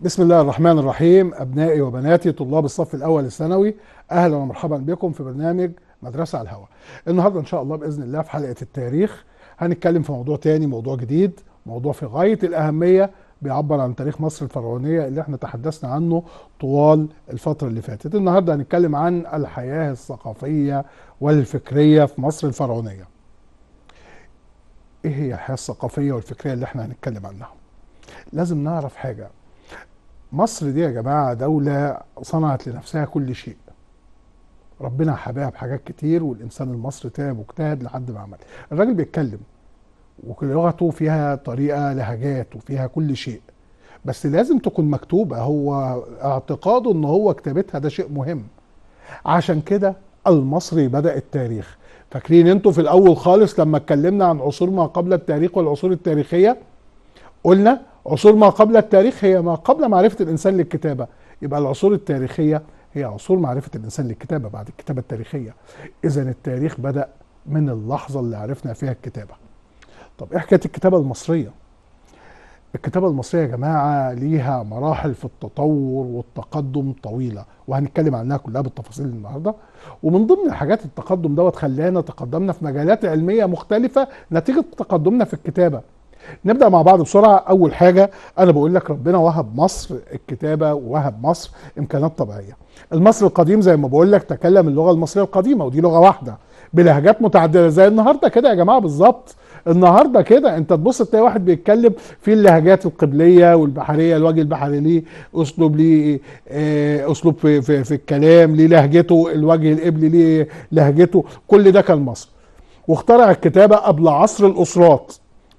بسم الله الرحمن الرحيم أبنائي وبناتي طلاب الصف الأول الثانوي أهلا ومرحبا بكم في برنامج مدرسة على الهواء النهاردة إن شاء الله بإذن الله في حلقة التاريخ هنتكلم في موضوع تاني موضوع جديد موضوع في غاية الأهمية بيعبر عن تاريخ مصر الفرعونية اللي احنا تحدثنا عنه طوال الفترة اللي فاتت النهاردة هنتكلم عن الحياة الثقافية والفكرية في مصر الفرعونية ايه هي الحياة الثقافية والفكرية اللي احنا هنتكلم عنها لازم نعرف حاجة مصر دي يا جماعة دولة صنعت لنفسها كل شيء ربنا حباها بحاجات كتير والإنسان المصري تعب واجتهد لحد ما عمل الراجل بيتكلم ولغته فيها طريقة لهجات وفيها كل شيء بس لازم تكون مكتوبة هو اعتقاده ان هو كتابتها ده شيء مهم عشان كده المصري بدأ التاريخ فاكرين انتوا في الاول خالص لما اتكلمنا عن عصور ما قبل التاريخ والعصور التاريخية قلنا عصور ما قبل التاريخ هي ما قبل معرفة الإنسان للكتابة يبقى العصور التاريخية هي عصور معرفة الإنسان للكتابة بعد الكتابة التاريخية إذا التاريخ بدأ من اللحظة اللي عرفنا فيها الكتابة طب إيه حكاية الكتابة المصرية الكتابة المصرية يا جماعة ليها مراحل في التطور والتقدم طويلة وهنتكلم عنها كلها بالتفاصيل النهاردة ومن ضمن الحاجات التقدم دوت خلانا تقدمنا في مجالات علمية مختلفة نتيجة تقدمنا في الكتابة نبدا مع بعض بسرعه اول حاجه انا بقول لك ربنا وهب مصر الكتابه وهب مصر امكانات طبيعيه المصري القديم زي ما بقول لك تكلم اللغه المصريه القديمه ودي لغه واحده بلهجات متعدده زي النهارده كده يا جماعه بالظبط النهارده كده انت تبص تلاقي واحد بيتكلم في اللهجات القبليه والبحريه الوجه البحري ليه اسلوب ليه آه، اسلوب في, في, في الكلام ليه لهجته الوجه القبلي ليه لهجته كل ده كان مصر واخترع الكتابه قبل عصر الاسرات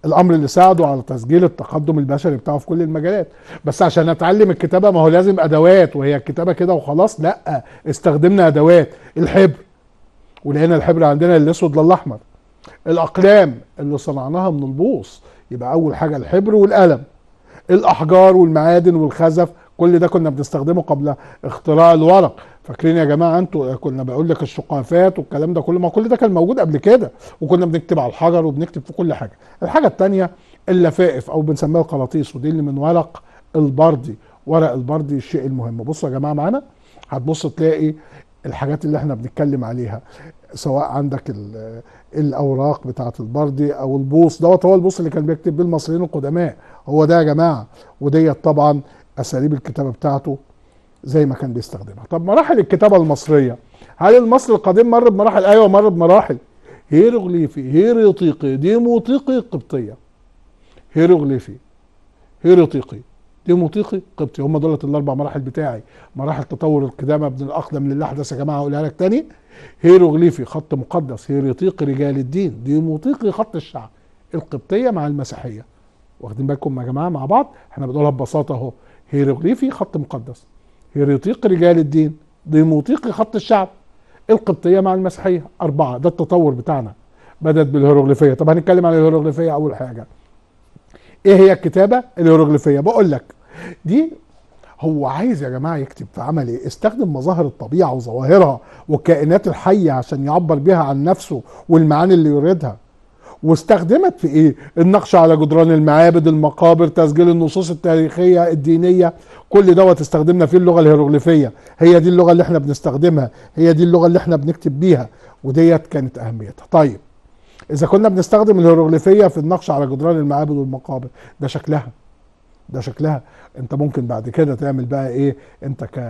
الامر اللي ساعده على تسجيل التقدم البشري بتاعه في كل المجالات بس عشان اتعلم الكتابه ما هو لازم ادوات وهي الكتابه كده وخلاص لا استخدمنا ادوات الحبر ولقينا الحبر عندنا الاسود للاحمر الاقلام اللي صنعناها من البوص يبقى اول حاجه الحبر والقلم الاحجار والمعادن والخزف كل ده كنا بنستخدمه قبل اختراع الورق فاكرين يا جماعه انتوا كنا بقول لك السقافات والكلام ده كله ما كل ده كان موجود قبل كده وكنا بنكتب على الحجر وبنكتب في كل حاجه الحاجه الثانيه اللفائف او بنسميها القراطيس ودي اللي من ورق البردي ورق البردي الشيء المهم بصوا يا جماعه معانا هتبص تلاقي الحاجات اللي احنا بنتكلم عليها سواء عندك الاوراق بتاعه البردي او البوص دوت هو البوص اللي كان بيكتب بيه المصريين القدماء هو ده يا جماعه وديت طبعا اساليب الكتابه بتاعته زي ما كان بيستخدمها طب مراحل الكتابة المصرية هل المصري القديم مر بمراحل ايوه مر بمراحل هيروغليفي هيروطيقي ديموطيقي قبطية هيروغليفي هيروطيقي ديموطيقي قبطي هم دولت الاربع مراحل بتاعي مراحل تطور القدامى من الاقدم للاحدث يا جماعه أقولها لك تاني هيروغليفي خط مقدس هيروطيقي رجال الدين ديموطيقي خط الشعب القبطيه مع المسيحيه واخدين بالكم يا جماعه مع بعض احنا بنقولها ببساطه اهو هيروغليفي خط مقدس هيريوطيق رجال الدين ديموطيق خط الشعب القبطيه مع المسيحيه اربعه ده التطور بتاعنا بدات بالهيروغليفيه طب هنتكلم عن الهيروغليفيه اول حاجه ايه هي الكتابه الهيروغليفيه بقول لك دي هو عايز يا جماعه يكتب في عمل ايه؟ استخدم مظاهر الطبيعه وظواهرها والكائنات الحيه عشان يعبر بها عن نفسه والمعاني اللي يريدها واستخدمت في ايه النقش على جدران المعابد المقابر تسجيل النصوص التاريخيه الدينيه كل دوت استخدمنا فيه اللغه الهيروغليفيه هي دي اللغه اللي احنا بنستخدمها هي دي اللغه اللي احنا بنكتب بيها وديت كانت اهميتها طيب اذا كنا بنستخدم الهيروغليفيه في النقش على جدران المعابد والمقابر ده شكلها ده شكلها انت ممكن بعد كده تعمل بقى ايه انت ك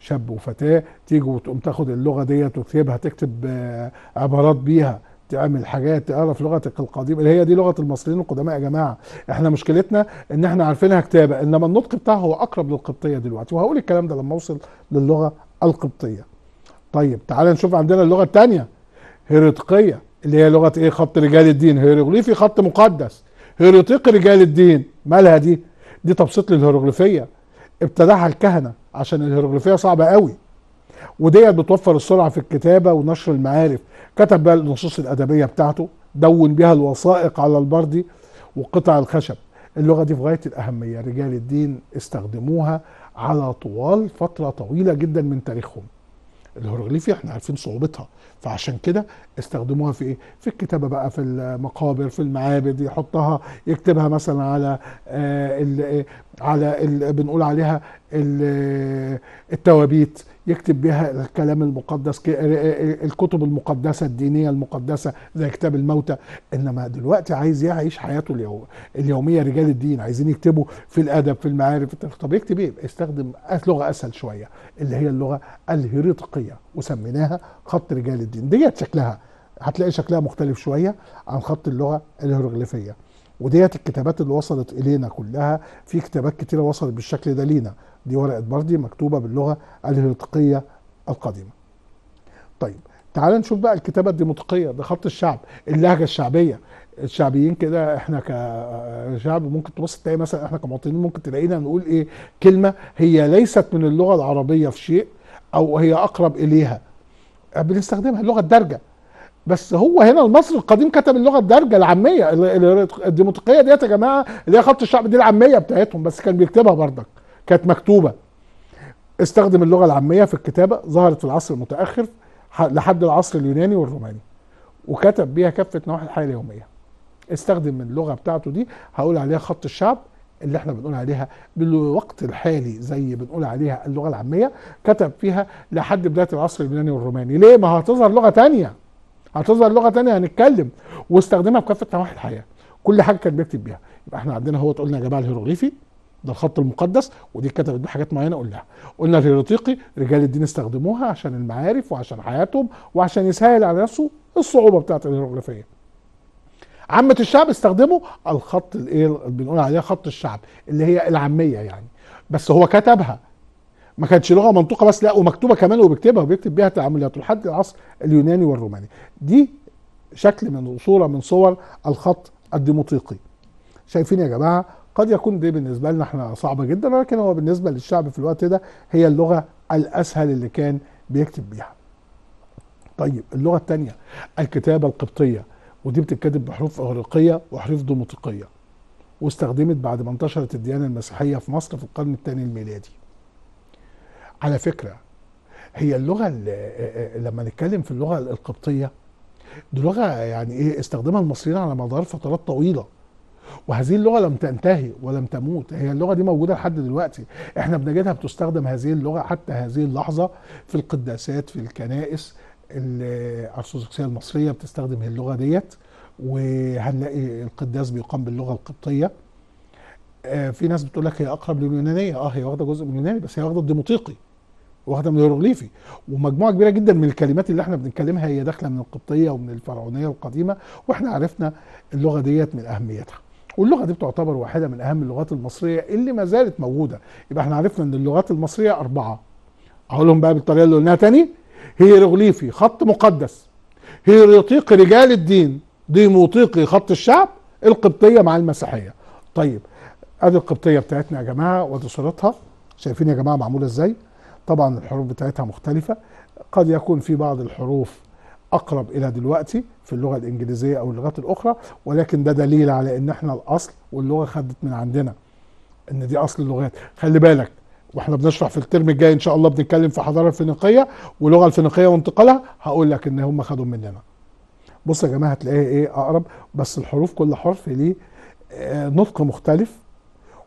شاب وفتاه تيجي وتقوم تاخد اللغه ديت وتكتبها تكتب آه، عبارات بيها تعمل حاجات تعرف لغتك القديمه اللي هي دي لغه المصريين القدماء يا جماعه احنا مشكلتنا ان احنا عارفينها كتابه انما النطق بتاعها هو اقرب للقبطيه دلوقتي وهقول الكلام ده لما اوصل للغه القبطيه طيب تعال نشوف عندنا اللغه الثانيه هيرتقيه اللي هي لغه ايه خط رجال الدين هيروغليفي خط مقدس هيروتيق رجال الدين مالها دي دي تبسيط للهيروغليفيه ابتدعها الكهنه عشان الهيروغليفيه صعبه قوي وديت بتوفر السرعه في الكتابه ونشر المعارف كتب بقى النصوص الادبيه بتاعته دون بها الوثائق على البردي وقطع الخشب اللغه دي في غايه الاهميه رجال الدين استخدموها على طوال فتره طويله جدا من تاريخهم الهيروغليفي احنا عارفين صعوبتها فعشان كده استخدموها في ايه في الكتابه بقى في المقابر في المعابد يحطها يكتبها مثلا على آه ال آه، على ال بنقول عليها آه، التوابيت يكتب بها الكلام المقدس الكتب المقدسة الدينية المقدسة زي كتاب الموتى إنما دلوقتي عايز يعيش حياته اليوم اليومية رجال الدين عايزين يكتبوا في الأدب في المعارف طب يكتب إيه استخدم لغة أسهل شوية اللي هي اللغة الهيريطقية وسميناها خط رجال الدين ديت شكلها هتلاقي شكلها مختلف شوية عن خط اللغة الهيروغليفية وديت الكتابات اللي وصلت إلينا كلها في كتابات كتيرة وصلت بالشكل ده لينا دي ورقه باردي مكتوبه باللغه الهرطقيه القديمه طيب تعال نشوف بقى الكتابه الديمقراطيه ده خط الشعب اللهجه الشعبيه الشعبيين كده احنا كشعب ممكن تبص تلاقي مثلا احنا كمواطنين ممكن تلاقينا نقول ايه كلمه هي ليست من اللغه العربيه في شيء او هي اقرب اليها آه، بنستخدمها اللغه الدارجه بس هو هنا المصري القديم كتب اللغه الدارجه العاميه الديمقراطيه ديت يا جماعه اللي هي خط الشعب دي العاميه بتاعتهم بس كان بيكتبها بردك كانت مكتوبه استخدم اللغه العاميه في الكتابه ظهرت في العصر المتاخر لحد العصر اليوناني والروماني وكتب بيها كافه نواحي الحياه اليوميه استخدم اللغه بتاعته دي هقول عليها خط الشعب اللي احنا بنقول عليها بالوقت الحالي زي بنقول عليها اللغه العاميه كتب فيها لحد بدايه العصر اليوناني والروماني ليه ما هتظهر لغه تانية هتظهر لغه تانية هنتكلم واستخدمها في كافه نواحي الحياه كل حاجه كان بيكتب بيها يبقى احنا عندنا هو تقولنا جماعه الهيروغليفي ده الخط المقدس ودي كتبت بحاجات معينه قلناها قلنا الهيروطيقي رجال الدين استخدموها عشان المعارف وعشان حياتهم وعشان يسهل على نفسه الصعوبه بتاعه الهيروغليفيه عامه الشعب استخدموا الخط الايه بنقول عليها خط الشعب اللي هي العاميه يعني بس هو كتبها ما كانتش لغه منطوقه بس لا ومكتوبه كمان وبيكتبها وبيكتب بيها تعاملاته لحد العصر اليوناني والروماني دي شكل من صوره من صور الخط الديموطيقي شايفين يا جماعه قد يكون دي بالنسبه لنا احنا صعبه جدا ولكن هو بالنسبه للشعب في الوقت ده هي اللغه الاسهل اللي كان بيكتب بيها طيب اللغه الثانيه الكتابه القبطيه ودي بتتكتب بحروف اغريقيه وحروف ديموطيقيه واستخدمت بعد ما انتشرت الديانه المسيحيه في مصر في القرن الثاني الميلادي على فكره هي اللغه لما نتكلم في اللغه القبطيه دي لغه يعني ايه استخدمها المصريين على مدار فترات طويله وهذه اللغه لم تنتهي ولم تموت هي اللغه دي موجوده لحد دلوقتي احنا بنجدها بتستخدم هذه اللغه حتى هذه اللحظه في القداسات في الكنائس الارثوذكسيه المصريه بتستخدم اللغه ديت وهنلاقي القداس بيقام باللغه القبطيه آه، في ناس بتقول لك هي اقرب لليونانيه اه هي واخده جزء من اليوناني بس هي واخده الديموطيقي واخده من الهيروغليفي ومجموعه كبيره جدا من الكلمات اللي احنا بنتكلمها هي داخله من القبطيه ومن الفرعونيه القديمه واحنا عرفنا اللغه ديت من اهميتها واللغه دي بتعتبر واحده من اهم اللغات المصريه اللي ما زالت موجوده يبقى احنا عرفنا ان اللغات المصريه اربعه اقولهم بقى بالطريقه اللي قلناها تاني هيروغليفي خط مقدس هيروطيق رجال الدين ديموطيقي خط الشعب القبطيه مع المسيحيه طيب ادي القبطيه بتاعتنا يا جماعه وادي صورتها شايفين يا جماعه معموله ازاي طبعا الحروف بتاعتها مختلفه قد يكون في بعض الحروف اقرب الى دلوقتي في اللغه الانجليزيه او اللغات الاخرى ولكن ده دليل على ان احنا الاصل واللغه خدت من عندنا ان دي اصل اللغات خلي بالك واحنا بنشرح في الترم الجاي ان شاء الله بنتكلم في حضاره الفينيقيه واللغه الفينيقيه وانتقالها هقول لك ان هم خدوا مننا بص يا جماعه هتلاقيها ايه اقرب بس الحروف كل حرف ليه آه، نطق مختلف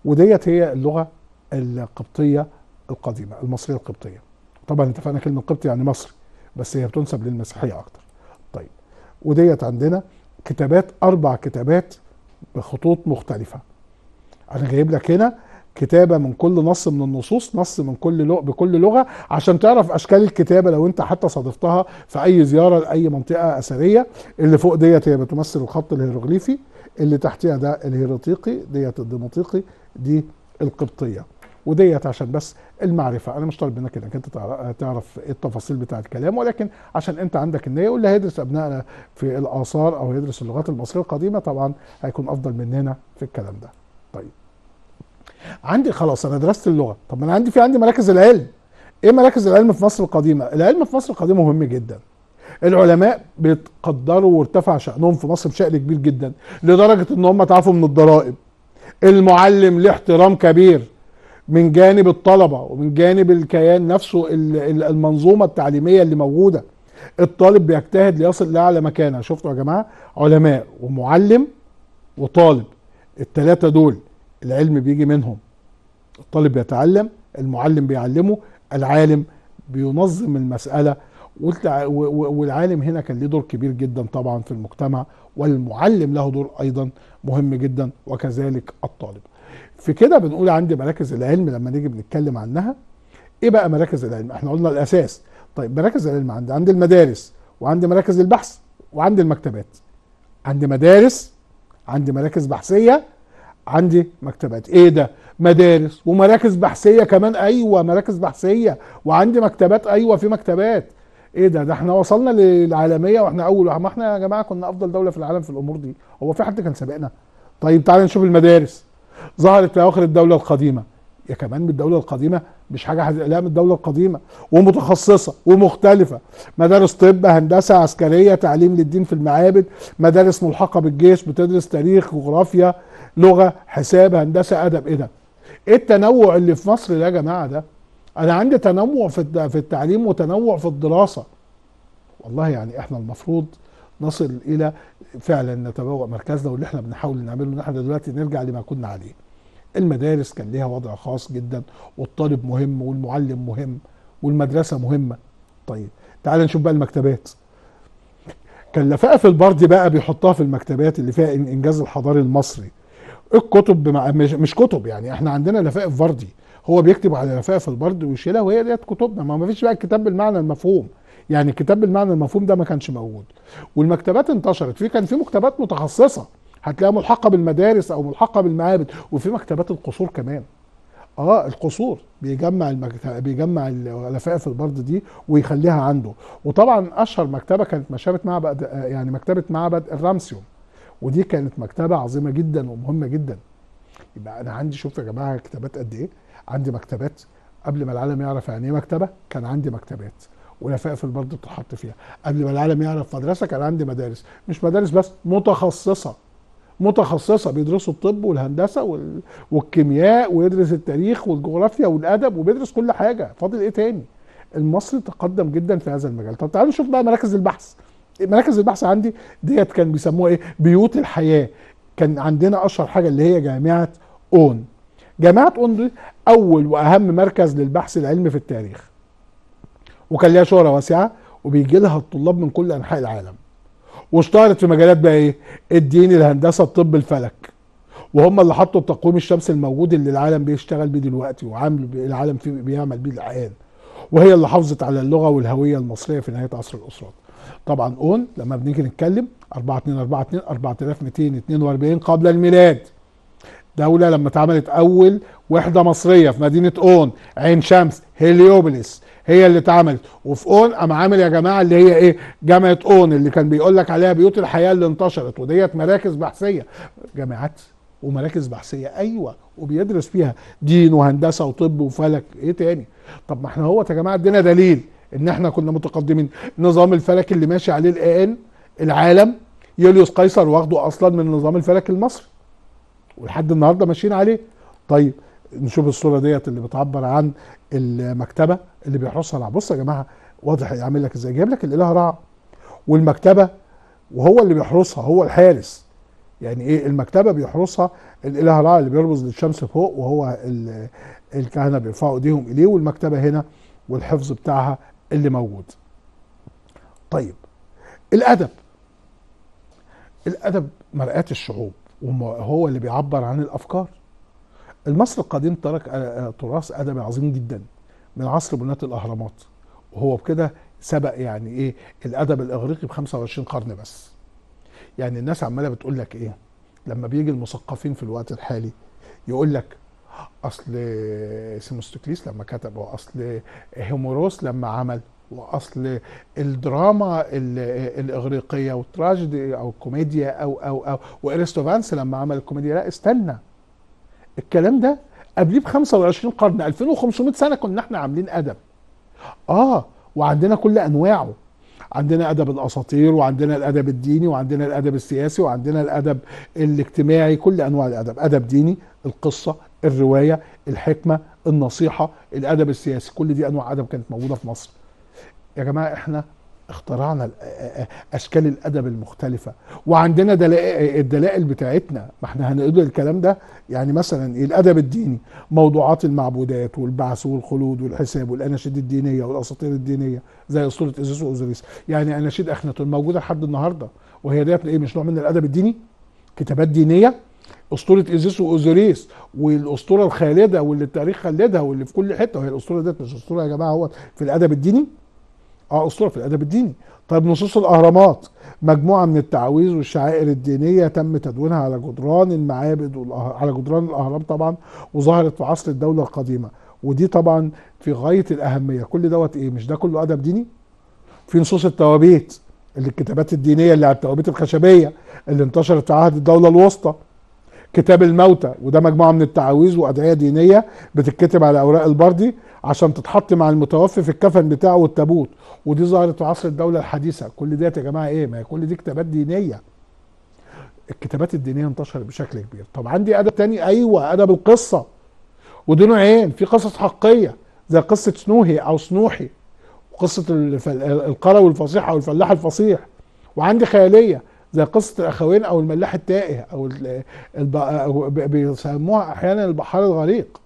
وديت هي اللغه القبطيه القديمه المصريه القبطيه طبعا اتفقنا كلمه قبطي يعني مصري بس هي بتنسب للمسيحيه اكتر طيب وديت عندنا كتابات اربع كتابات بخطوط مختلفه انا جايب لك هنا كتابه من كل نص من النصوص نص من كل لغة بكل لغه عشان تعرف اشكال الكتابه لو انت حتى صادفتها في اي زياره لاي منطقه اثريه اللي فوق ديت هي بتمثل الخط الهيروغليفي اللي تحتها ده الهيروطيقي ديت الديموطيقي، دي القبطيه وديت عشان بس المعرفه انا مش طالب منك انك انت تعرف التفاصيل بتاع الكلام ولكن عشان انت عندك النيه واللي هيدرس ابنائنا في الاثار او هيدرس اللغات المصريه القديمه طبعا هيكون افضل مننا في الكلام ده طيب عندي خلاص انا درست اللغه طب انا عندي في عندي مراكز العلم ايه مراكز العلم في مصر القديمه العلم في مصر القديمه مهم جدا العلماء بيتقدروا وارتفع شأنهم في مصر بشأن كبير جدا لدرجة ان هم تعرفوا من الضرائب المعلم له احترام كبير من جانب الطلبه ومن جانب الكيان نفسه المنظومه التعليميه اللي موجوده الطالب بيجتهد ليصل لاعلى مكانه شفتوا يا جماعه علماء ومعلم وطالب الثلاثه دول العلم بيجي منهم الطالب بيتعلم المعلم بيعلمه العالم بينظم المساله والعالم هنا كان ليه دور كبير جدا طبعا في المجتمع والمعلم له دور ايضا مهم جدا وكذلك الطالب في كده بنقول عندي مراكز العلم لما نيجي بنتكلم عنها ايه بقى مراكز العلم احنا قلنا الاساس طيب مراكز العلم عندي عندي المدارس وعندي مراكز البحث وعندي المكتبات عندي مدارس عندي مراكز بحثيه عندي مكتبات ايه ده مدارس ومراكز بحثيه كمان ايوه مراكز بحثيه وعندي مكتبات ايوه في مكتبات ايه ده ده احنا وصلنا للعالميه واحنا اول ما احنا يا جماعه كنا افضل دوله في العالم في الامور دي هو في حد كان سابقنا طيب تعالى نشوف المدارس ظهرت اواخر الدولة القديمة يا كمان من الدولة القديمة مش حاجة حز... لا من الدولة القديمة ومتخصصة ومختلفة مدارس طب هندسة عسكرية تعليم للدين في المعابد مدارس ملحقة بالجيش بتدرس تاريخ جغرافيا لغة حساب هندسة أدب إيه ده إيه التنوع اللي في مصر ده يا جماعة ده أنا عندي تنوع في في التعليم وتنوع في الدراسة والله يعني إحنا المفروض نصل إلى فعلا نتبوأ مركزنا واللي إحنا بنحاول نعمله إن إحنا دلوقتي نرجع لما كنا عليه المدارس كان ليها وضع خاص جدا والطالب مهم والمعلم مهم والمدرسه مهمه طيب تعال نشوف بقى المكتبات كان لفائف البردي بقى بيحطها في المكتبات اللي فيها الانجاز الحضاري المصري الكتب بمع... مش, مش كتب يعني احنا عندنا لفائف بردي هو بيكتب على لفائف البرد ويشيلها وهي ديت كتبنا ما فيش بقى الكتاب بالمعنى المفهوم يعني الكتاب بالمعنى المفهوم ده ما كانش موجود والمكتبات انتشرت في كان في مكتبات متخصصه هتلاقيها ملحقه بالمدارس او ملحقه بالمعابد وفي مكتبات القصور كمان اه القصور بيجمع المكتب بيجمع الغلفاء البرد دي ويخليها عنده وطبعا اشهر مكتبه كانت مشابه معبد آه، يعني مكتبه معبد الرامسيوم ودي كانت مكتبه عظيمه جدا ومهمه جدا يبقى انا عندي شوف يا جماعه كتابات قد ايه عندي مكتبات قبل ما العالم يعرف يعني ايه مكتبه كان عندي مكتبات ولفائف البرد بتتحط فيها قبل ما العالم يعرف مدرسه كان عندي مدارس مش مدارس بس متخصصه متخصصه بيدرسوا الطب والهندسه والكيمياء ويدرس التاريخ والجغرافيا والادب وبيدرس كل حاجه فاضل ايه تاني المصري تقدم جدا في هذا المجال طب تعالوا نشوف بقى مراكز البحث مراكز البحث عندي ديت كان بيسموها ايه بيوت الحياه كان عندنا اشهر حاجه اللي هي جامعه اون جامعه اون دي اول واهم مركز للبحث العلمي في التاريخ وكان ليها شهره واسعه وبيجي لها الطلاب من كل انحاء العالم واشتهرت في مجالات بقى ايه الدين الهندسه الطب الفلك وهم اللي حطوا التقويم الشمسي الموجود اللي العالم بيشتغل بيه دلوقتي وعامل العالم فيه بيعمل بيه الاعيان وهي اللي حافظت على اللغه والهويه المصريه في نهايه عصر الاسرات طبعا اون لما بنيجي نتكلم 4242 4242 قبل الميلاد دولة لما اتعملت أول وحدة مصرية في مدينة أون عين شمس هيليوبلس هي اللي اتعملت وفي اون قام عامل يا جماعه اللي هي ايه جامعه اون اللي كان بيقول لك عليها بيوت الحياه اللي انتشرت وديت مراكز بحثيه جامعات ومراكز بحثيه ايوه وبيدرس فيها دين وهندسه وطب وفلك ايه تاني طب ما احنا اهوت يا جماعه ادينا دليل ان احنا كنا متقدمين نظام الفلك اللي ماشي عليه الان العالم يوليوس قيصر واخده اصلا من نظام الفلك المصري ولحد النهارده ماشيين عليه طيب نشوف الصوره ديت اللي بتعبر عن المكتبه اللي بيحرسها رع بص يا جماعه واضح يعمل لك ازاي جايب لك الاله رع والمكتبه وهو اللي بيحرسها هو الحارس يعني ايه المكتبه بيحرسها الاله رع اللي بيرمز للشمس فوق وهو الكهنه بيرفعوا ايديهم اليه والمكتبه هنا والحفظ بتاعها اللي موجود طيب الادب الادب مرآة الشعوب وهو اللي بيعبر عن الافكار المصري القديم ترك آه، آه، تراث ادبي عظيم جدا من عصر بناة الاهرامات وهو بكده سبق يعني ايه الادب الاغريقي ب 25 قرن بس يعني الناس عماله بتقول لك ايه لما بيجي المثقفين في الوقت الحالي يقول لك اصل سيموستوكليس لما كتب واصل هيموروس لما عمل واصل الدراما الاغريقيه والتراجيدي او الكوميديا او او او وارستوفانس لما عمل الكوميديا لا استنى الكلام ده قبليه ب 25 قرن 2500 سنه كنا احنا عاملين ادب اه وعندنا كل انواعه عندنا ادب الاساطير وعندنا الادب الديني وعندنا الادب السياسي وعندنا الادب الاجتماعي كل انواع الادب ادب ديني القصه الروايه الحكمه النصيحه الادب السياسي كل دي انواع ادب كانت موجوده في مصر يا جماعه احنا اخترعنا اشكال الادب المختلفه وعندنا دلائل الدلائل بتاعتنا ما احنا هنقول الكلام ده يعني مثلا الادب الديني موضوعات المعبودات والبعث والخلود والحساب والاناشيد الدينيه والاساطير الدينيه زي اسطوره ازيس واوزوريس يعني اناشيد اخناتون موجوده لحد النهارده وهي ديت ايه مش نوع من الادب الديني كتابات دينيه اسطوره ايزيس واوزوريس والاسطوره الخالده واللي التاريخ خلدها واللي في كل حته وهي الاسطوره ديت مش اسطوره يا جماعه هو في الادب الديني اه اسطوره في الادب الديني طيب نصوص الاهرامات مجموعه من التعاويذ والشعائر الدينيه تم تدوينها على جدران المعابد على جدران الاهرام طبعا وظهرت في عصر الدوله القديمه ودي طبعا في غايه الاهميه كل دوت ايه مش ده كله ادب ديني في نصوص التوابيت اللي الكتابات الدينيه اللي على التوابيت الخشبيه اللي انتشرت في عهد الدوله الوسطى كتاب الموتى وده مجموعه من التعاويذ وادعيه دينيه بتتكتب على اوراق البردي عشان تتحط مع المتوفي في الكفن بتاعه والتابوت ودي ظهرت في عصر الدوله الحديثه كل ديت يا جماعه ايه ما كل دي كتابات دينيه الكتابات الدينيه انتشرت بشكل كبير طب عندي ادب تاني ايوه ادب القصه ودي نوعين في قصص حقيقيه زي قصه سنوهي او سنوحي وقصه القروي الفصيح او الفلاح الفصيح وعندي خياليه زي قصه الاخوين او الملاح التائه او بيسموها احيانا البحار الغريق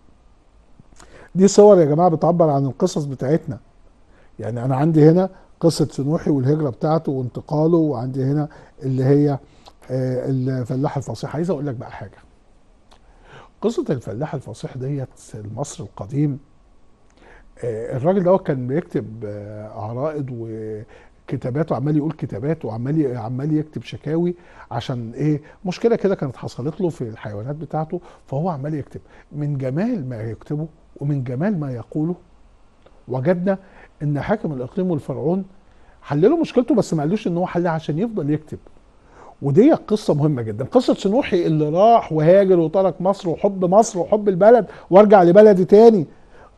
دي صور يا جماعه بتعبر عن القصص بتاعتنا يعني انا عندي هنا قصه سنوحي والهجره بتاعته وانتقاله وعندي هنا اللي هي آه، الفلاح الفصيح عايز اقول لك بقى حاجه قصه الفلاح الفصيح ديت المصر القديم آه، الراجل دوت كان بيكتب آه، عرائض كتابات وعمال يقول كتابات وعمال عمال يكتب شكاوي عشان ايه مشكله كده كانت حصلت له في الحيوانات بتاعته فهو عمال يكتب من جمال ما يكتبه ومن جمال ما يقوله وجدنا ان حاكم الاقليم والفرعون حلله مشكلته بس ما قالوش ان هو حلها عشان يفضل يكتب ودي قصة مهمة جدا قصة سنوحي اللي راح وهاجر وترك مصر وحب مصر وحب البلد وارجع لبلدي تاني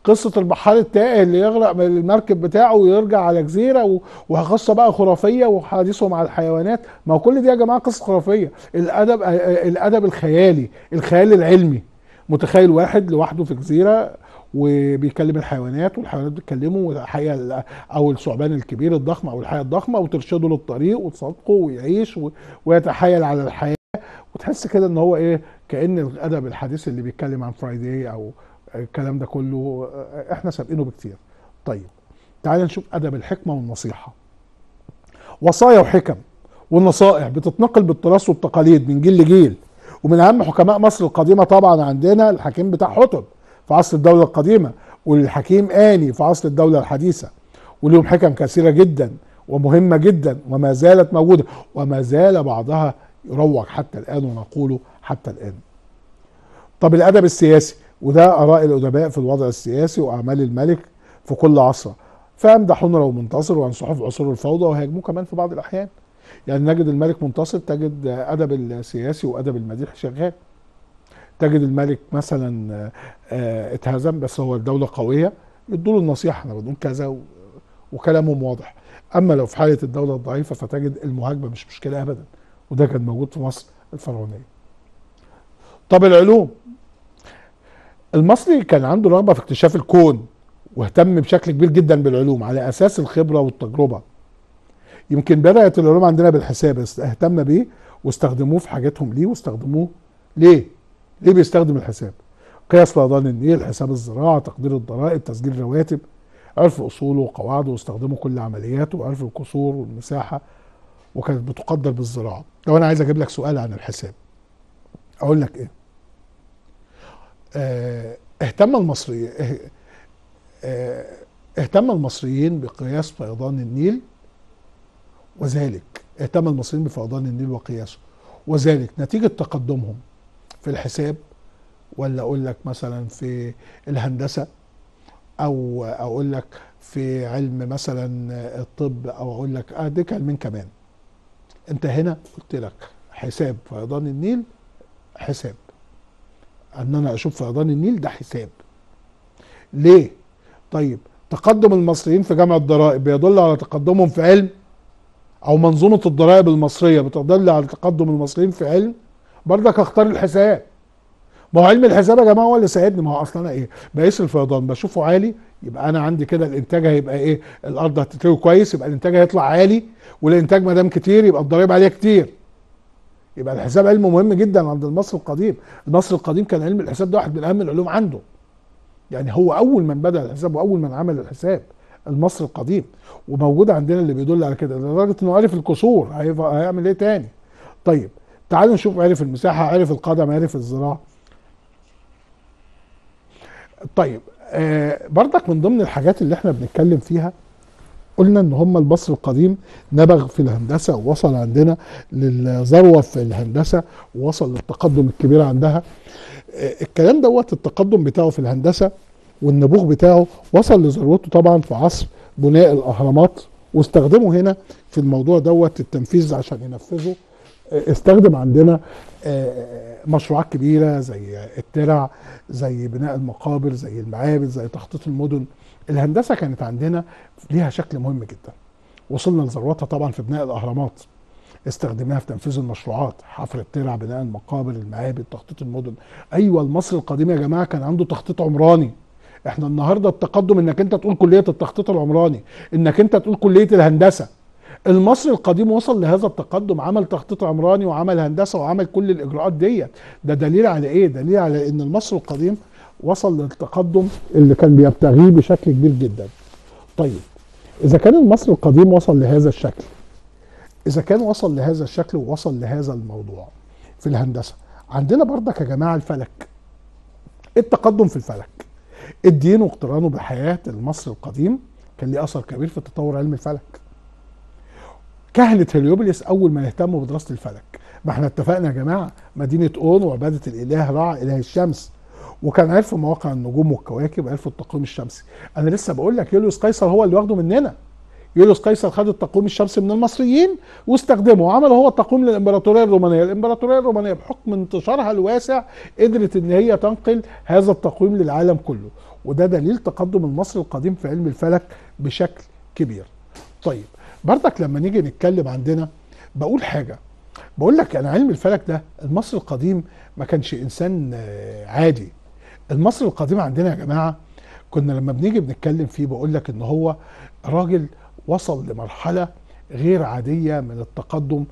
قصه البحار التائه اللي يغرق المركب بتاعه ويرجع على جزيره وقصه بقى خرافيه وحديثه مع الحيوانات ما هو كل دي يا جماعه قصه خرافيه الادب الادب الخيالي الخيال العلمي متخيل واحد لوحده في جزيره وبيكلم الحيوانات والحيوانات بتكلمه والحقيقه او الثعبان الكبير الضخم او الحياه الضخمه وترشده للطريق وتصادقه ويعيش ويتحايل على الحياه وتحس كده ان هو ايه كان الادب الحديث اللي بيتكلم عن فرايداي او الكلام ده كله احنا سابقينه بكتير طيب تعال نشوف ادب الحكمه والنصيحه وصايا وحكم والنصائح بتتنقل بالتراث والتقاليد من جيل لجيل ومن اهم حكماء مصر القديمه طبعا عندنا الحكيم بتاع حطب في عصر الدوله القديمه والحكيم اني في عصر الدوله الحديثه ولهم حكم كثيره جدا ومهمه جدا وما زالت موجوده وما زال بعضها يروج حتى الان ونقوله حتى الان طب الادب السياسي وده آراء الأدباء في الوضع السياسي وأعمال الملك في كل عصرة فيمدحون لو منتصر وينصحوه في عصور الفوضى ويهاجموه كمان في بعض الأحيان يعني نجد الملك منتصر تجد أدب السياسي وأدب المديح شغال تجد الملك مثلا آه، اتهزم بس هو الدولة قوية يدوا له النصيحة أنا بنقول كذا وكلامهم واضح أما لو في حالة الدولة الضعيفة فتجد المهاجمة مش مشكلة أبدا وده كان موجود في مصر الفرعونية طب العلوم المصري كان عنده رغبه في اكتشاف الكون واهتم بشكل كبير جدا بالعلوم على اساس الخبره والتجربه يمكن بدات العلوم عندنا بالحساب اهتم بيه واستخدموه في حاجاتهم ليه واستخدموه ليه ليه بيستخدم الحساب قياس فيضان النيل حساب الزراعه تقدير الضرائب تسجيل رواتب عرف اصوله وقواعده واستخدمه كل عملياته وعرف الكسور والمساحه وكانت بتقدر بالزراعه لو انا عايز اجيب لك سؤال عن الحساب اقول لك ايه آه، اهتم المصريين آه، آه، اهتم المصريين بقياس فيضان النيل وذلك اهتم المصريين بفيضان النيل وقياسه وذلك نتيجة تقدمهم في الحساب ولا أقول لك مثلا في الهندسة أو أقول لك في علم مثلا الطب أو أقول لك أديك علمين كمان أنت هنا قلت لك حساب فيضان النيل حساب ان انا اشوف فيضان النيل ده حساب ليه طيب تقدم المصريين في جمع الضرائب بيدل على تقدمهم في علم او منظومة الضرائب المصرية بتدل على تقدم المصريين في علم برضك اختار الحساب ما هو علم الحساب يا جماعه هو اللي ساعدني ما هو اصلا انا ايه بقيس الفيضان بشوفه عالي يبقى انا عندي كده الانتاج هيبقى ايه الارض هتتلوي كويس يبقى الانتاج هيطلع عالي والانتاج ما دام كتير يبقى الضرايب عليها كتير يبقى الحساب علم مهم جدا عند المصري القديم المصري القديم كان علم الحساب ده واحد من اهم العلوم عنده يعني هو اول من بدا الحساب واول من عمل الحساب المصري القديم وموجود عندنا اللي بيدل على كده لدرجه انه عرف الكسور هيعمل ايه تاني طيب تعالوا نشوف عرف المساحه عرف القدم عرف الذراع طيب آه بردك من ضمن الحاجات اللي احنا بنتكلم فيها قلنا ان هم البصر القديم نبغ في الهندسه ووصل عندنا للذروه في الهندسه ووصل للتقدم الكبير عندها آه، الكلام دوت التقدم بتاعه في الهندسه والنبوغ بتاعه وصل لذروته طبعا في عصر بناء الاهرامات واستخدموا هنا في الموضوع دوت التنفيذ عشان ينفذوا آه، استخدم عندنا آه، مشروعات كبيره زي الترع زي بناء المقابر زي المعابد زي تخطيط المدن الهندسه كانت عندنا ليها شكل مهم جدا وصلنا لذروتها طبعا في بناء الاهرامات استخدمناها في تنفيذ المشروعات حفر الترع بناء المقابر المعابد تخطيط المدن ايوه المصري القديم يا جماعه كان عنده تخطيط عمراني احنا النهارده التقدم انك انت تقول كليه التخطيط العمراني انك انت تقول كليه الهندسه المصري القديم وصل لهذا التقدم عمل تخطيط عمراني وعمل هندسه وعمل كل الاجراءات ديت ده دليل على ايه دليل على ان المصري القديم وصل للتقدم اللي كان بيبتغيه بشكل كبير جدا طيب اذا كان المصري القديم وصل لهذا الشكل اذا كان وصل لهذا الشكل ووصل لهذا الموضوع في الهندسه عندنا برضك يا جماعه الفلك إيه التقدم في الفلك الدين واقترانه بحياه المصري القديم كان ليه اثر كبير في تطور علم الفلك كهنه هليوبلس اول ما يهتموا بدراسه الفلك ما احنا اتفقنا يا جماعه مدينه اون وعباده الاله رع اله الشمس وكان عرفوا مواقع النجوم والكواكب وعرفوا التقويم الشمسي انا لسه بقول لك يوليوس قيصر هو اللي واخده مننا يوليوس قيصر خد التقويم الشمسي من المصريين واستخدمه وعمل هو التقويم للامبراطوريه الرومانيه، الامبراطوريه الرومانيه بحكم انتشارها الواسع قدرت ان هي تنقل هذا التقويم للعالم كله، وده دليل تقدم المصري القديم في علم الفلك بشكل كبير. طيب بردك لما نيجي نتكلم عندنا بقول حاجه بقول لك انا يعني علم الفلك ده المصري القديم ما كانش انسان آه، عادي المصري القديم عندنا يا جماعه كنا لما بنيجي بنتكلم فيه بقول لك ان هو راجل وصل لمرحله غير عاديه من التقدم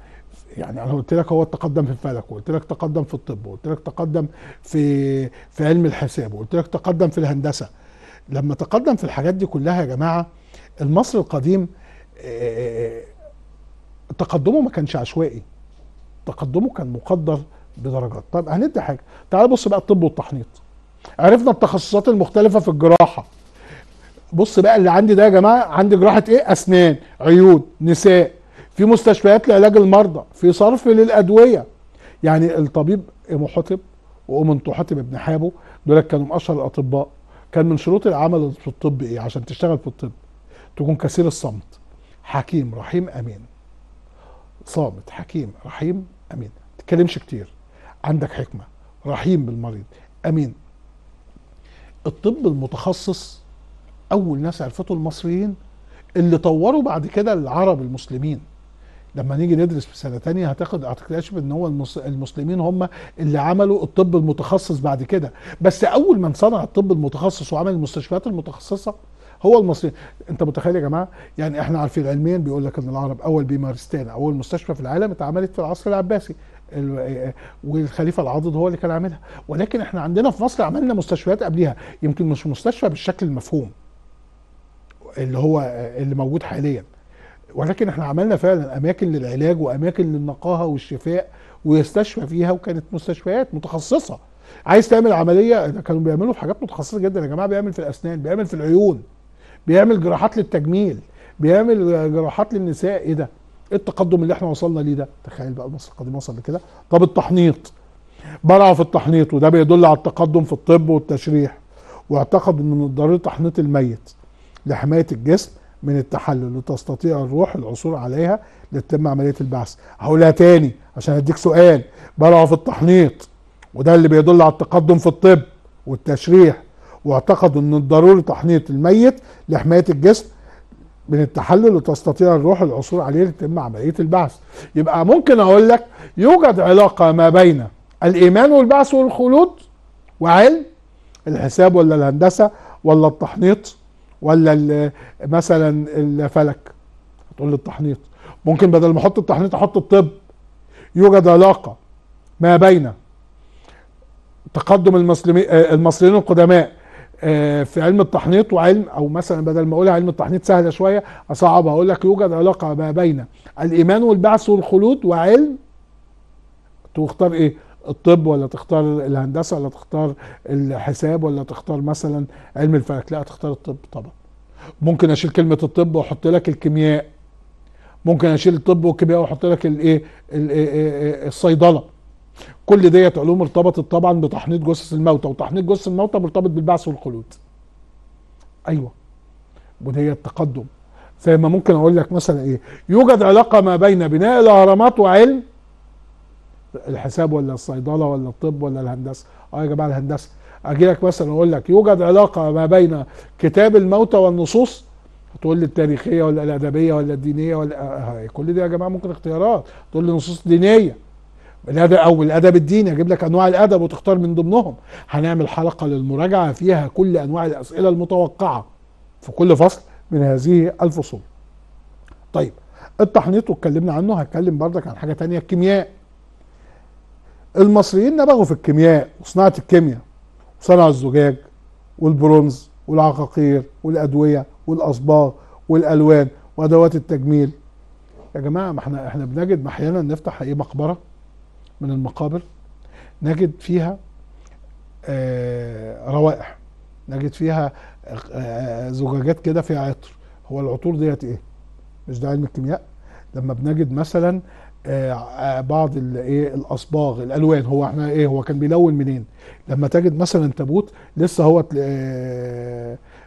يعني انا قلت لك هو تقدم في الفلك وقلت لك تقدم في الطب وقلت لك تقدم في في علم الحساب وقلت لك تقدم في الهندسه لما تقدم في الحاجات دي كلها يا جماعه المصري القديم آه، آه، آه، تقدمه ما كانش عشوائي تقدمه كان مقدر بدرجات طب هندي حاجه تعال بص بقى الطب والتحنيط عرفنا التخصصات المختلفه في الجراحه بص بقى اللي عندي ده يا جماعه عندي جراحه ايه اسنان عيون نساء في مستشفيات لعلاج المرضى في صرف للادويه يعني الطبيب ام حطب وام حطب ابن حابو دول كانوا من اشهر الاطباء كان من شروط العمل في الطب ايه عشان تشتغل في الطب تكون كثير الصمت حكيم رحيم امين صامت حكيم رحيم امين ما تتكلمش كتير عندك حكمه رحيم بالمريض امين الطب المتخصص اول ناس عرفته المصريين اللي طوروا بعد كده العرب المسلمين لما نيجي ندرس في سنه تانية هتاخد هتكتشف ان هو المسلمين هم اللي عملوا الطب المتخصص بعد كده بس اول من صنع الطب المتخصص وعمل المستشفيات المتخصصه هو المصريين انت متخيل يا جماعه يعني احنا عارفين علميا بيقول لك ان العرب اول بيمارستان اول مستشفى في العالم اتعملت في العصر العباسي والخليفه العاضد هو اللي كان عاملها ولكن احنا عندنا في مصر عملنا مستشفيات قبليها يمكن مش مستشفى بالشكل المفهوم اللي هو اللي موجود حاليا ولكن احنا عملنا فعلا اماكن للعلاج واماكن للنقاهه والشفاء ويستشفى فيها وكانت مستشفيات متخصصه عايز تعمل عمليه كانوا بيعملوا في حاجات متخصصه جدا يا جماعه بيعمل في الاسنان بيعمل في العيون بيعمل جراحات للتجميل بيعمل جراحات للنساء ايه ده التقدم اللي احنا وصلنا ليه ده تخيل بقى مصر القديمه وصل لكده طب التحنيط بلعوا في التحنيط وده بيدل على التقدم في الطب والتشريح واعتقدوا ان من ضروري تحنيط الميت لحمايه الجسم من التحلل لتستطيع الروح العثور عليها لتتم عمليه البعث هقولها تاني عشان اديك سؤال بلعوا في التحنيط وده اللي بيدل على التقدم في الطب والتشريح واعتقدوا ان الضروري تحنيط الميت لحمايه الجسم من التحلل وتستطيع الروح العثور عليه لتتم عمليه البعث يبقى ممكن اقول لك يوجد علاقه ما بين الايمان والبعث والخلود وعلم الحساب ولا الهندسه ولا التحنيط ولا مثلا الفلك هتقول لي التحنيط ممكن بدل ما احط التحنيط احط الطب يوجد علاقه ما بين تقدم المسلمين آه، المصريين القدماء آه، في علم التحنيط وعلم او مثلا بدل ما اقولها علم التحنيط سهله شويه اصعب اقول لك يوجد علاقه ما بين الايمان والبعث والخلود وعلم تختار ايه؟ الطب ولا تختار الهندسه ولا تختار الحساب ولا تختار مثلا علم الفلك لا تختار الطب طبعا ممكن اشيل كلمه الطب واحط لك الكيمياء ممكن اشيل الطب والكيمياء واحط لك الايه إيه؟ إيه؟ إيه؟ الصيدله كل ديت علوم ارتبطت طبعا بتحنيط جثث الموتى وتحنيط جثث الموتى مرتبط بالبعث والخلود ايوه ودي التقدم زي ما ممكن اقول لك مثلا ايه يوجد علاقه ما بين بناء الاهرامات وعلم الحساب ولا الصيدله ولا الطب ولا الهندسه اه يا جماعه الهندسه اجي لك مثلا اقول لك يوجد علاقه ما بين كتاب الموتى والنصوص هتقول لي التاريخيه ولا الادبيه ولا الدينيه ولا آه، كل دي يا جماعه ممكن اختيارات تقول لي نصوص دينيه الادب او الادب الديني اجيب لك انواع الادب وتختار من ضمنهم هنعمل حلقه للمراجعه فيها كل انواع الاسئله المتوقعه في كل فصل من هذه الفصول طيب التحنيط واتكلمنا عنه هتكلم بردك عن حاجه تانية الكيمياء المصريين نبغوا في الكيمياء وصناعه الكيمياء وصنع الزجاج والبرونز والعقاقير والادويه والاصباغ والالوان وادوات التجميل يا جماعه ما احنا احنا بنجد احيانا نفتح ايه مقبره من المقابر نجد فيها آه، روائح نجد فيها آه، آه، زجاجات كده فيها عطر هو العطور ديت ايه مش ده علم الكيمياء لما بنجد مثلا بعض الايه الاصباغ الالوان هو احنا ايه هو كان بيلون منين لما تجد مثلا تابوت لسه هو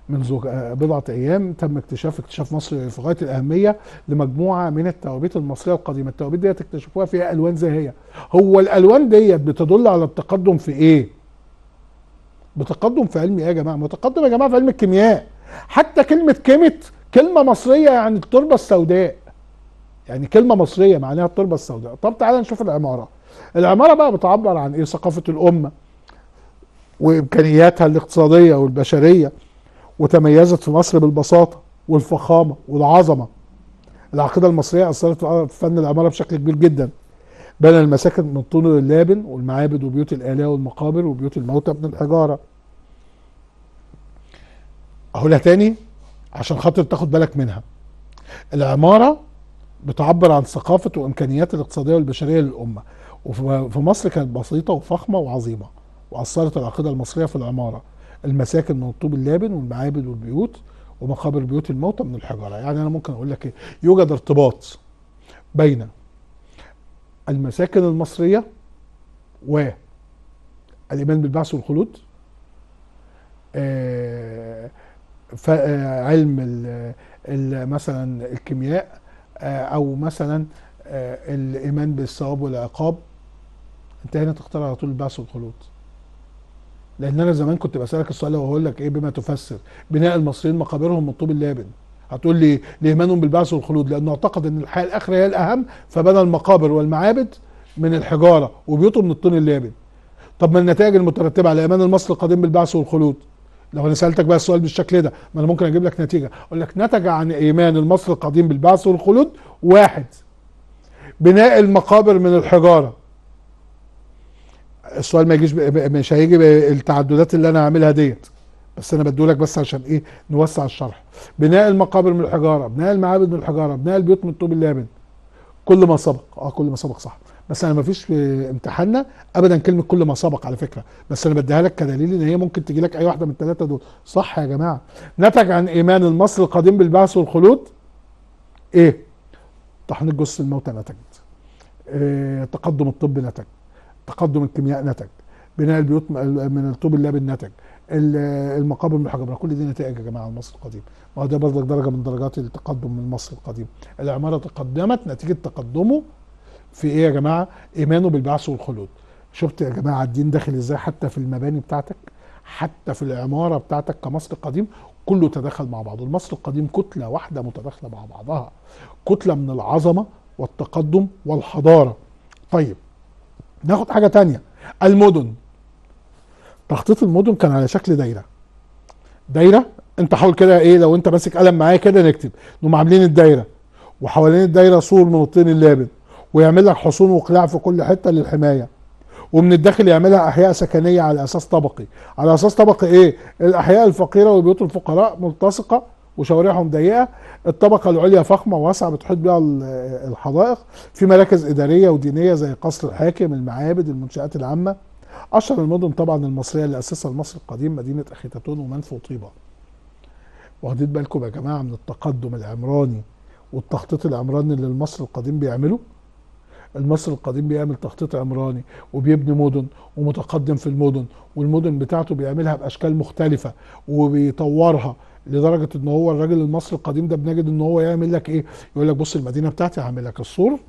منذ بضعة أيام تم اكتشاف اكتشاف مصري في غاية الأهمية لمجموعة من التوابيت المصرية القديمة التوابيت ديت اكتشفوها فيها ألوان زاهية هو الألوان ديت بتدل على التقدم في إيه؟ بتقدم في علم إيه يا جماعة؟ متقدم يا جماعة في علم الكيمياء حتى كلمة كيمت كلمة مصرية يعني التربة السوداء يعني كلمة مصرية معناها التربة السوداء طب تعالى نشوف العمارة العمارة بقى بتعبر عن إيه ثقافة الأمة وإمكانياتها الاقتصادية والبشرية وتميزت في مصر بالبساطه والفخامه والعظمه العقيده المصريه اثرت في فن العماره بشكل كبير جدا بنى المساكن من طول اللابن والمعابد وبيوت الالهه والمقابر وبيوت الموتى من الحجاره اقولها تاني عشان خاطر تاخد بالك منها العماره بتعبر عن ثقافه وامكانيات الاقتصاديه والبشريه للامه وفي مصر كانت بسيطه وفخمه وعظيمه واثرت العقيده المصريه في العماره المساكن من الطوب اللابن والمعابد والبيوت ومقابر بيوت الموتى من الحجاره يعني انا ممكن اقول لك إيه؟ يوجد ارتباط بين المساكن المصريه والايمان بالبعث والخلود آه، آه، علم مثلا الكيمياء آه، او مثلا الايمان بالثواب والعقاب انت هنا تختار على طول البعث والخلود لان انا زمان كنت بسالك السؤال ده وهقول لك ايه بما تفسر بناء المصريين مقابرهم من طوب اللابن هتقول لي لايمانهم بالبعث والخلود لانه اعتقد ان الحياه الاخره هي الاهم فبنى المقابر والمعابد من الحجاره وبيوته من الطين اللابن طب ما النتائج المترتبه على ايمان المصري القديم بالبعث والخلود لو انا سالتك بقى السؤال بالشكل ده ما انا ممكن اجيب لك نتيجه اقول لك نتج عن ايمان المصري القديم بالبعث والخلود واحد بناء المقابر من الحجاره السؤال ما يجيش مش هيجي بالتعددات اللي انا هعملها ديت بس انا بدولك بس عشان ايه نوسع الشرح بناء المقابر من الحجاره بناء المعابد من الحجاره بناء البيوت من الطوب اللبن كل ما سبق اه كل ما سبق صح بس انا ما فيش في امتحاننا ابدا كلمه كل ما سبق على فكره بس انا بديها لك كدليل ان هي ممكن تجي لك اي واحده من الثلاثه دول صح يا جماعه نتج عن ايمان المصري القديم بالبعث والخلود ايه تحنيط جثث الموتى نتج إيه تقدم الطب نتج تقدم الكيمياء نتج بناء البيوت من الطوب اللبن نتج المقابر المحجبه كل دي نتائج يا جماعه المصري القديم ما هو ده برضك درجه من درجات التقدم من مصر القديم العماره تقدمت نتيجه تقدمه في ايه يا جماعه ايمانه بالبعث والخلود شفت يا جماعه الدين داخل ازاي حتى في المباني بتاعتك حتى في العماره بتاعتك كمصر القديم كله تداخل مع بعضه المصر القديم كتله واحده متداخله مع بعضها كتله من العظمه والتقدم والحضاره طيب ناخد حاجه تانية المدن تخطيط المدن كان على شكل دايره دايره انت حاول كده ايه لو انت ماسك قلم معايا كده نكتب انهم عاملين الدايره وحوالين الدايره سور من الطين اللابن ويعمل لك حصون وقلاع في كل حته للحمايه ومن الداخل يعملها احياء سكنيه على اساس طبقي على اساس طبقي ايه الاحياء الفقيره وبيوت الفقراء ملتصقه وشوارعهم ضيقه الطبقه العليا فخمه واسعه بتحيط بها الحدائق في مراكز اداريه ودينيه زي قصر الحاكم المعابد المنشات العامه اشهر المدن طبعا المصريه اللي اسسها المصري القديم مدينه اخيتاتون ومنف وطيبه واخدين بالكم يا جماعه من التقدم العمراني والتخطيط العمراني اللي المصري القديم بيعمله المصري القديم بيعمل تخطيط عمراني وبيبني مدن ومتقدم في المدن والمدن بتاعته بيعملها باشكال مختلفه وبيطورها لدرجه ان هو الراجل المصري القديم ده بنجد ان هو يعمل لك ايه؟ يقول لك بص المدينه بتاعتي هعمل لك السور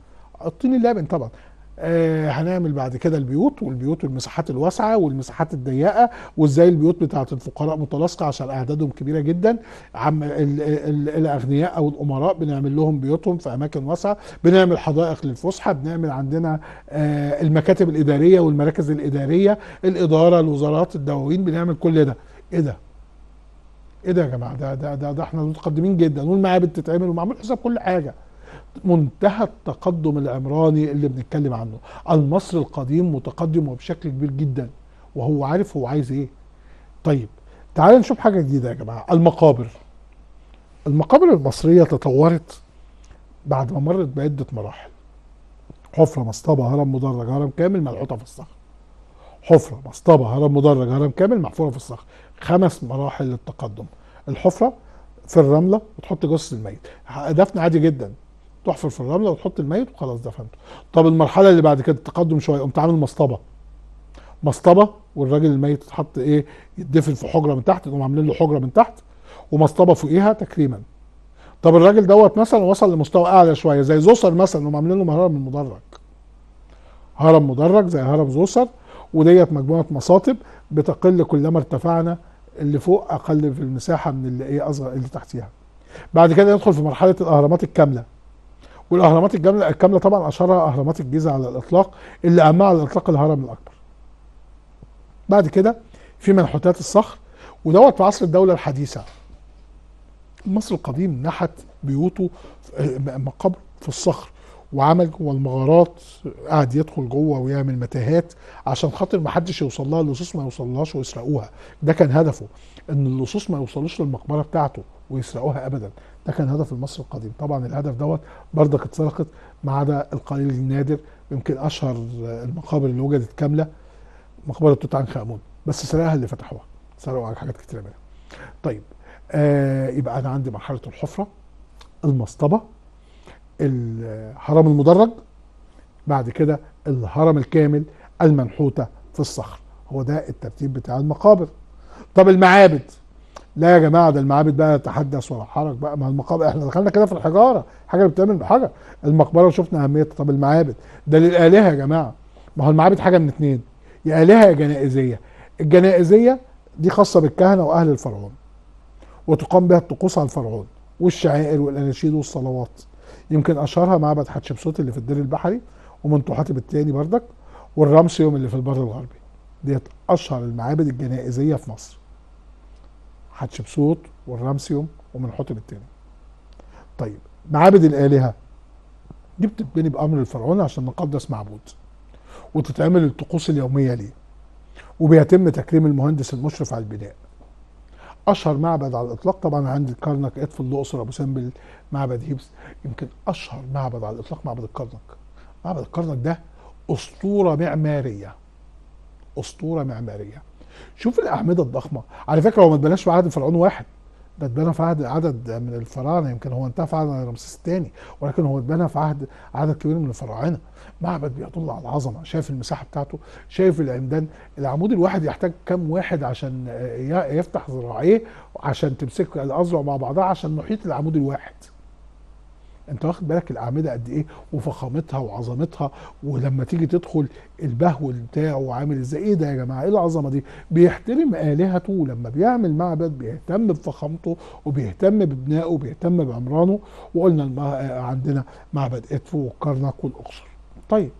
الطين اللبن طبعا آه هنعمل بعد كده البيوت والبيوت والمساحات الواسعه والمساحات الضيقه وازاي البيوت بتاعه الفقراء متلاصقه عشان اعدادهم كبيره جدا عم الـ الـ الاغنياء او الامراء بنعمل لهم بيوتهم في اماكن واسعه بنعمل حدائق للفسحه بنعمل عندنا آه المكاتب الاداريه والمراكز الاداريه الاداره الوزارات الدواوين بنعمل كل ده ايه ده ايه ده يا جماعه ده ده ده, ده احنا متقدمين جدا والمعابد تتعمل ومعمول حساب كل حاجه منتهى التقدم العمراني اللي بنتكلم عنه المصري القديم متقدم وبشكل كبير جدا وهو عارف هو عايز ايه طيب تعال نشوف حاجه جديده يا جماعه المقابر المقابر المصريه تطورت بعد ما مرت بعده مراحل حفره مصطبه هرم مدرج هرم كامل ملحوطه في الصخر حفره مصطبه هرم مدرج هرم كامل محفوره في الصخر خمس مراحل للتقدم الحفره في الرمله وتحط جثه الميت دفن عادي جدا تحفر في الرمله وتحط الميت وخلاص دفنته طب المرحله اللي بعد كده التقدم شويه قمت عامل مصطبه مصطبه والراجل الميت يتحط ايه يدفن في حجره من تحت نقوم عاملين له حجره من تحت ومصطبه فوقيها تكريما طب الراجل دوت مثلا وصل لمستوى اعلى شويه زي زوسر مثلا هم عاملين له هرم مدرج هرم مدرج زي هرم زوسر وديت مجموعه مصاطب بتقل كلما ارتفعنا اللي فوق اقل في المساحه من اللي ايه اصغر اللي تحتيها بعد كده ندخل في مرحله الاهرامات الكامله والاهرامات الكامله طبعا اشهرها اهرامات الجيزه على الاطلاق اللي اهمها على الاطلاق الهرم الاكبر بعد كده في منحوتات الصخر ودوت في عصر الدوله الحديثه مصر القديم نحت بيوته مقابر في الصخر وعمل جوه المغارات قعد يدخل جوه ويعمل متاهات عشان خاطر ما حدش يوصل لها اللصوص ما يوصلهاش ويسرقوها ده كان هدفه ان اللصوص ما يوصلوش للمقبره بتاعته ويسرقوها ابدا ده كان هدف المصري القديم طبعا الهدف دوت بردك اتسرقت ما عدا القليل النادر يمكن اشهر المقابر اللي وجدت كامله مقبره توت عنخ امون بس سرقها اللي فتحوها سرقوا على حاجات كتيره منها طيب آه يبقى انا عندي مرحله الحفره المصطبه الهرم المدرج بعد كده الهرم الكامل المنحوتة في الصخر هو ده الترتيب بتاع المقابر طب المعابد لا يا جماعه ده المعابد بقى تحدث حرك بقى ما المقابر احنا دخلنا كده في الحجاره حاجه اللي بتعمل بحجر المقبره شفنا اهميتها طب المعابد ده للالهه يا جماعه ما هو المعابد حاجه من اتنين يا الهه يا جنائزيه الجنائزيه دي خاصه بالكهنه واهل الفرعون وتقام بها الطقوس على الفرعون والشعائر والاناشيد والصلوات يمكن اشهرها معبد حتشبسوت اللي في الدير البحري ومن تحاتب الثاني بردك والرمسيوم اللي في البر الغربي ديت اشهر المعابد الجنائزيه في مصر حتشبسوت والرمسيوم ومنحوتب الثاني طيب معابد الالهه دي بتتبني بامر الفرعون عشان نقدس معبود وتتعمل الطقوس اليوميه ليه وبيتم تكريم المهندس المشرف على البناء اشهر معبد على الاطلاق طبعا عند الكرنك في الاقصر ابو سمبل معبد هيبس يمكن اشهر معبد على الاطلاق معبد الكرنك معبد الكرنك ده اسطوره معماريه اسطوره معماريه شوف الاعمده الضخمه على فكره هو ما اتبناش معبد فرعون واحد ده اتبنى في عهد عدد من الفراعنه يمكن هو انتهى في عهد رمسيس الثاني ولكن هو اتبنى في عهد عدد كبير من الفراعنه معبد بيطل على العظمه شايف المساحه بتاعته شايف العمدان العمود الواحد يحتاج كام واحد عشان يفتح ذراعيه عشان تمسك الاذرع مع بعضها عشان نحيط العمود الواحد انت واخد بالك الاعمده قد ايه وفخامتها وعظمتها ولما تيجي تدخل البهو بتاعه عامل ازاي ايه ده يا جماعه ايه العظمه دي بيحترم الهته لما بيعمل معبد بيهتم بفخامته وبيهتم ببنائه وبيهتم بعمرانه وقلنا عندنا معبد ادفو والكرنك والاقصر طيب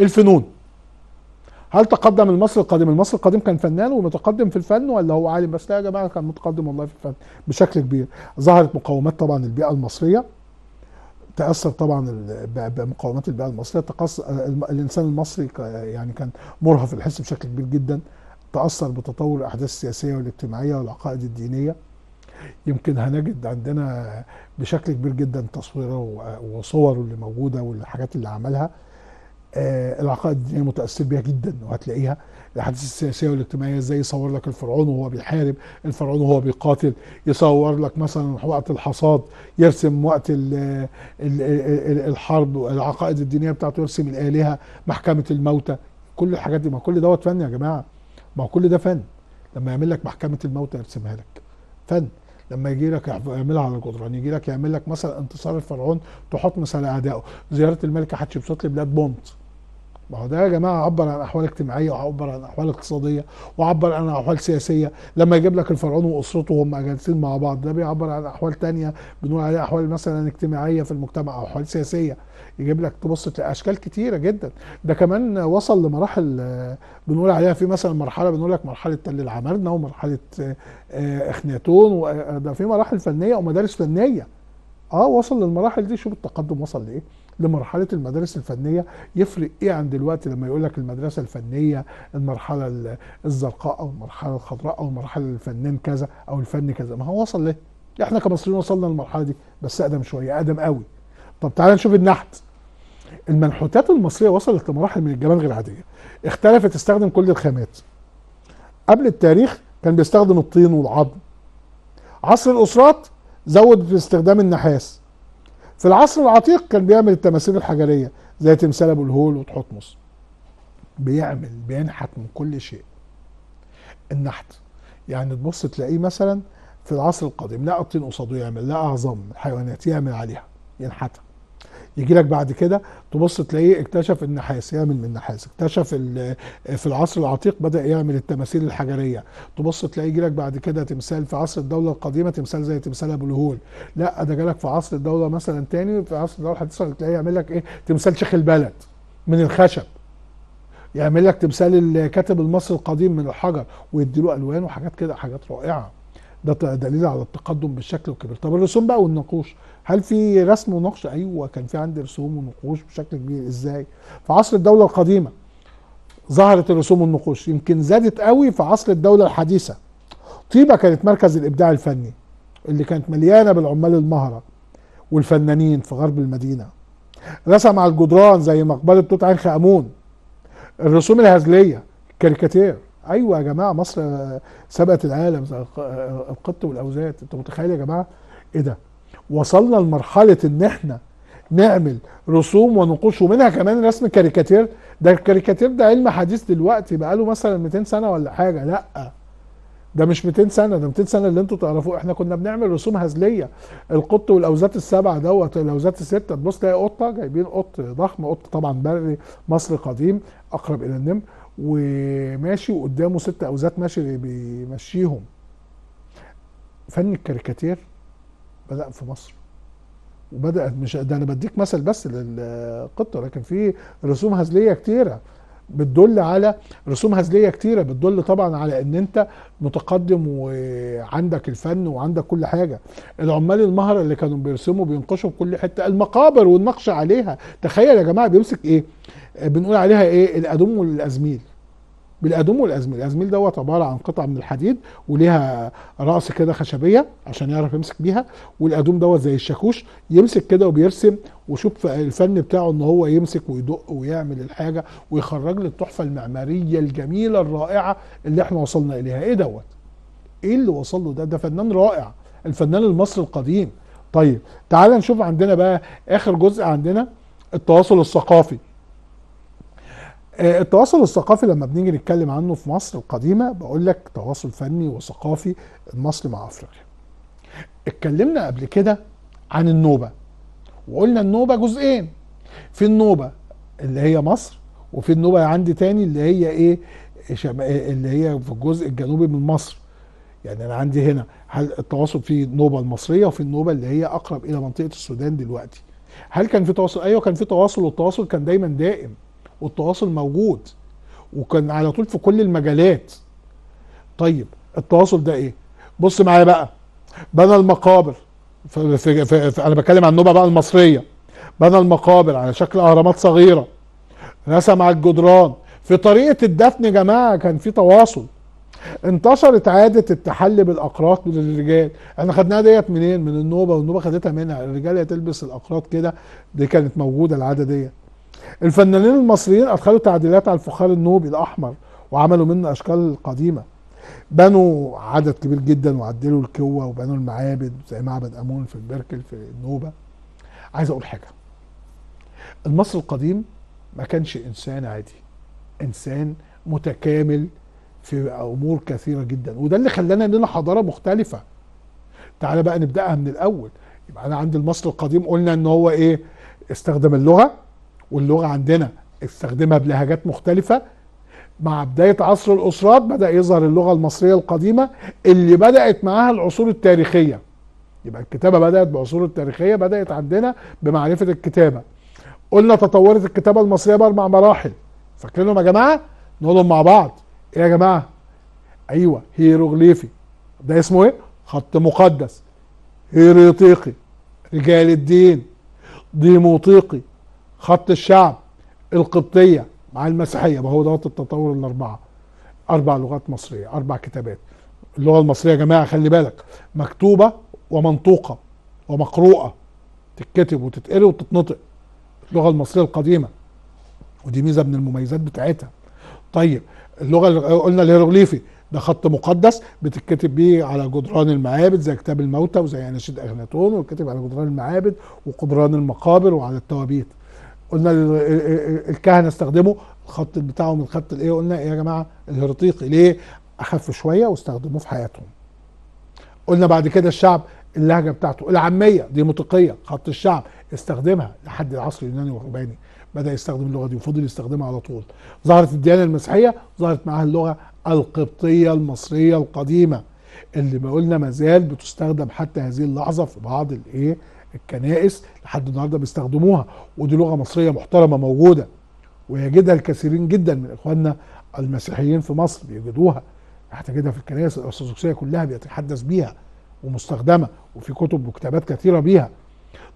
الفنون هل تقدم المصري القديم؟ المصري القديم كان فنان ومتقدم في الفن ولا هو عالم بس؟ لا يا جماعه كان متقدم والله في الفن بشكل كبير. ظهرت مقاومات طبعا البيئه المصريه تاثر طبعا بمقاومات البيئه المصريه تقص... الانسان المصري يعني كان مرهف الحس بشكل كبير جدا تاثر بتطور الاحداث السياسيه والاجتماعيه والعقائد الدينيه. يمكن هنجد عندنا بشكل كبير جدا تصويره وصوره اللي موجوده والحاجات اللي عملها. آه، العقائد الدينيه متاثر بيها جدا وهتلاقيها الاحاديث السياسيه والاجتماعيه ازاي يصور لك الفرعون وهو بيحارب الفرعون وهو بيقاتل يصور لك مثلا وقت الحصاد يرسم وقت الـ آه، الـ آه، الـ الحرب العقائد الدينيه بتاعته يرسم الالهه محكمه الموتى كل الحاجات دي ما كل دوت فن يا جماعه ما هو كل ده فن لما يعمل لك محكمه الموتى يرسمها لك فن لما يجي لك يعملها على الجدران يجي لك يعمل لك مثلا انتصار الفرعون تحط مثلا اعدائه زياره الملكه حتشبسوت لبلاد بونت ما هو ده يا جماعه عبر عن احوال اجتماعيه وعبر عن احوال اقتصاديه وعبر عن احوال سياسيه لما يجيب لك الفرعون واسرته وهم جالسين مع بعض ده بيعبر عن احوال تانية بنقول عليها احوال مثلا اجتماعيه في المجتمع او احوال سياسيه يجيب لك تبص اشكال كتيره جدا ده كمان وصل لمراحل بنقول عليها في مثلا مرحله بنقول لك مرحله تل العمارنه ومرحله آه، اخناتون وده آه، في مراحل فنيه ومدارس فنيه اه وصل للمراحل دي شوف التقدم وصل لايه لمرحله المدارس الفنيه يفرق ايه عن دلوقتي لما يقول لك المدرسه الفنيه المرحله الزرقاء او المرحله الخضراء او المرحله الفنان كذا او الفن كذا ما هو وصل ليه؟ احنا كمصريين وصلنا للمرحله دي بس اقدم شويه اقدم قوي طب تعال نشوف النحت المنحوتات المصريه وصلت لمراحل من الجمال غير عاديه اختلفت تستخدم كل الخامات قبل التاريخ كان بيستخدم الطين والعظم عصر الاسرات زود في استخدام النحاس في العصر العتيق كان بيعمل التماثيل الحجريه زي تمثال ابو الهول وتحتمس بيعمل بينحت من كل شيء النحت يعني تبص تلاقيه مثلا في العصر القديم لقى الطين قصاده يعمل لقى عظام الحيوانات يعمل عليها ينحتها يجي لك بعد كده تبص تلاقيه اكتشف النحاس يعمل من النحاس اكتشف آه، في العصر العتيق بدا يعمل التماثيل الحجريه تبص تلاقيه يجي لك بعد كده تمثال في عصر الدوله القديمه تمثال زي تمثال ابو الهول لا ده جالك في عصر الدوله مثلا تاني في عصر الدوله الحديثه تلاقيه يعمل لك ايه تمثال شيخ البلد من الخشب يعمل لك تمثال الكاتب المصري القديم من الحجر ويديله الوان وحاجات كده حاجات رائعه ده دليل على التقدم بالشكل الكبير طب الرسوم بقى والنقوش هل في رسم ونقش ايوه كان في عندي رسوم ونقوش بشكل كبير ازاي في عصر الدوله القديمه ظهرت الرسوم والنقوش يمكن زادت قوي في عصر الدوله الحديثه طيبه كانت مركز الابداع الفني اللي كانت مليانه بالعمال المهره والفنانين في غرب المدينه رسم على الجدران زي مقبره توت عنخ امون الرسوم الهزليه الكاريكاتير ايوه يا جماعه مصر سبقت العالم القط والاوزات انتوا متخيل يا جماعه ايه ده وصلنا لمرحله ان احنا نعمل رسوم ونقوش ومنها كمان رسم كاريكاتير ده الكاريكاتير ده علم حديث دلوقتي بقاله مثلا 200 سنه ولا حاجه لا ده مش 200 سنه ده 200 سنه اللي انتوا تعرفوه احنا كنا بنعمل رسوم هزليه القط والاوزات السبعه دوت الاوزات السته تبص تلاقي قطه جايبين قط ضخم قط طبعا بري مصري قديم اقرب الى النمر وماشي وقدامه ست اوزات ماشي بيمشيهم فن الكاريكاتير بدأ في مصر وبدأت مش ده أنا بديك مثل بس للقطة لكن في رسوم هزلية كتيرة بتدل على رسوم هزليه كتيره بتدل طبعا على ان انت متقدم وعندك الفن وعندك كل حاجه العمال المهر اللي كانوا بيرسموا بينقشوا في كل حته المقابر والنقش عليها تخيل يا جماعه بيمسك ايه بنقول عليها ايه الادوم والازميل بالادوم والازميل الازميل دوت عباره عن قطعه من الحديد وليها راس كده خشبيه عشان يعرف يمسك بيها والادوم دوت زي الشاكوش يمسك كده وبيرسم وشوف الفن بتاعه ان هو يمسك ويدق ويعمل الحاجه ويخرج لي التحفه المعماريه الجميله الرائعه اللي احنا وصلنا اليها ايه دوت ايه اللي وصل له ده ده فنان رائع الفنان المصري القديم طيب تعال نشوف عندنا بقى اخر جزء عندنا التواصل الثقافي آه، التواصل الثقافي لما بنيجي نتكلم عنه في مصر القديمة بقول لك تواصل فني وثقافي مصر مع أفريقيا اتكلمنا قبل كده عن النوبة وقلنا النوبة جزئين في النوبة اللي هي مصر وفي النوبة عندي تاني اللي هي ايه اللي هي في الجزء الجنوبي من مصر يعني انا عندي هنا هل التواصل في النوبة المصرية وفي النوبة اللي هي اقرب الى منطقة السودان دلوقتي هل كان في تواصل ايوه كان في تواصل والتواصل كان دايما دائم والتواصل موجود وكان على طول في كل المجالات طيب التواصل ده ايه بص معايا بقى بنى المقابر في في في في انا بتكلم عن النوبه بقى المصريه بنى المقابر على شكل اهرامات صغيره رسم على الجدران في طريقه الدفن يا جماعه كان في تواصل انتشرت عادة التحلي بالأقراط للرجال احنا خدناها ديت منين من النوبة والنوبة خدتها منها الرجال هي تلبس الأقراط كده دي كانت موجودة العادة ديت الفنانين المصريين ادخلوا تعديلات على الفخار النوبي الاحمر وعملوا منه اشكال قديمه بنوا عدد كبير جدا وعدلوا الكوة وبنوا المعابد زي معبد أمون في البركل في النوبة عايز أقول حاجة المصري القديم ما كانش إنسان عادي إنسان متكامل في أمور كثيرة جدا وده اللي خلانا لنا حضارة مختلفة تعالى بقى نبدأها من الأول يبقى أنا عند المصري القديم قلنا إن هو إيه استخدم اللغة واللغه عندنا استخدمها بلهجات مختلفه مع بدايه عصر الاسرات بدا يظهر اللغه المصريه القديمه اللي بدات معاها العصور التاريخيه يبقى الكتابه بدات بعصور التاريخيه بدات عندنا بمعرفه الكتابه قلنا تطورت الكتابه المصريه باربع مراحل فاكرينهم يا جماعه نقولهم مع بعض ايه يا جماعه ايوه هيروغليفي ده اسمه ايه خط مقدس هيريطيقي رجال الدين ديموطيقي خط الشعب القبطيه مع المسيحيه ما هو دوت التطور الاربعه اربع لغات مصريه اربع كتابات اللغه المصريه يا جماعه خلي بالك مكتوبه ومنطوقه ومقروءه تتكتب وتتقري وتتنطق اللغه المصريه القديمه ودي ميزه من المميزات بتاعتها طيب اللغه اللي قلنا الهيروغليفي ده خط مقدس بتتكتب بيه على جدران المعابد زي كتاب الموتى وزي اناشيد اغناطون ويتكتب على جدران المعابد وقدران المقابر وعلى التوابيت قلنا الكهنه استخدموا الخط بتاعهم الخط الايه قلنا إيه يا جماعه الهرطيقي ليه اخف شويه واستخدموه في حياتهم قلنا بعد كده الشعب اللهجه بتاعته العاميه متقيه خط الشعب استخدمها لحد العصر اليوناني والروماني بدا يستخدم اللغه دي وفضل يستخدمها على طول ظهرت الديانه المسيحيه ظهرت معاها اللغه القبطيه المصريه القديمه اللي ما قلنا ما زال بتستخدم حتى هذه اللحظه في بعض الايه الكنائس لحد النهارده بيستخدموها ودي لغه مصريه محترمه موجوده ويجدها الكثيرين جدا من اخواننا المسيحيين في مصر بيجدوها هتجدها في الكنائس الارثوذكسيه كلها بيتحدث بيها ومستخدمه وفي كتب وكتابات كثيره بيها.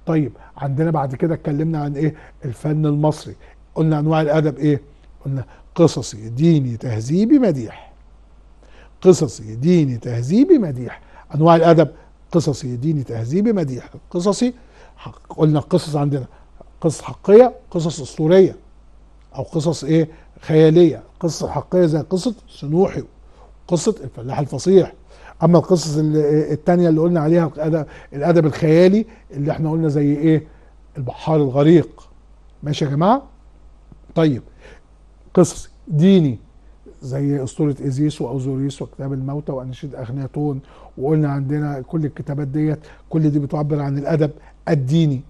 طيب عندنا بعد كده اتكلمنا عن ايه؟ الفن المصري، قلنا انواع الادب ايه؟ قلنا قصصي ديني تهذيبي مديح. قصصي ديني تهذيبي مديح، انواع الادب قصصي ديني تهذيبي مديح قصصي حق قلنا القصص عندنا قصص حقية قصص أسطورية أو قصص إيه خيالية قصة حقية زي قصة سنوحي قصة الفلاح الفصيح أما القصص التانية اللي قلنا عليها الأدب الخيالي اللي احنا قلنا زي إيه البحار الغريق ماشي يا جماعة طيب قصص ديني زي اسطوره ايزيس واوزوريس وكتاب الموتى واناشيد اغنياتون وقلنا عندنا كل الكتابات ديت كل دي بتعبر عن الادب الديني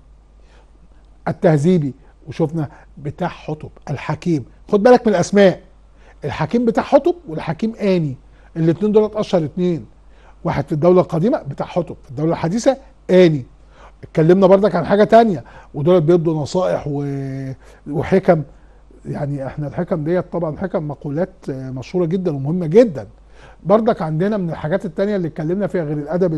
التهذيبي وشفنا بتاع حطب الحكيم خد بالك من الاسماء الحكيم بتاع حطب والحكيم اني الاثنين دول اشهر اثنين واحد في الدوله القديمه بتاع حطب في الدوله الحديثه اني اتكلمنا بردك عن حاجه تانية ودول بيبدوا نصائح و... وحكم يعني احنا الحكم ديت طبعا حكم مقولات مشهوره جدا ومهمه جدا بردك عندنا من الحاجات التانية اللي اتكلمنا فيها غير الادب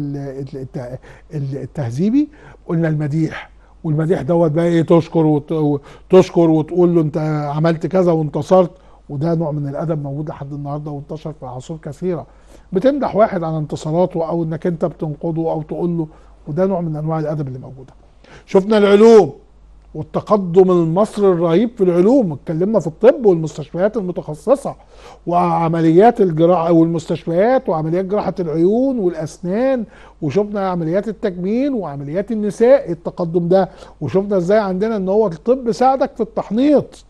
التهذيبي قلنا المديح والمديح دوت بقى ايه تشكر وتشكر وتقول له انت عملت كذا وانتصرت وده نوع من الادب موجود لحد النهارده وانتشر في عصور كثيره بتمدح واحد على انتصاراته او انك انت بتنقده او تقول له وده نوع من انواع الادب اللي موجوده شفنا العلوم والتقدم المصري الرهيب في العلوم اتكلمنا في الطب والمستشفيات المتخصصة وعمليات الجراحة والمستشفيات وعمليات جراحة العيون والأسنان وشفنا عمليات التجميل وعمليات النساء التقدم ده وشفنا ازاي عندنا ان هو الطب ساعدك في التحنيط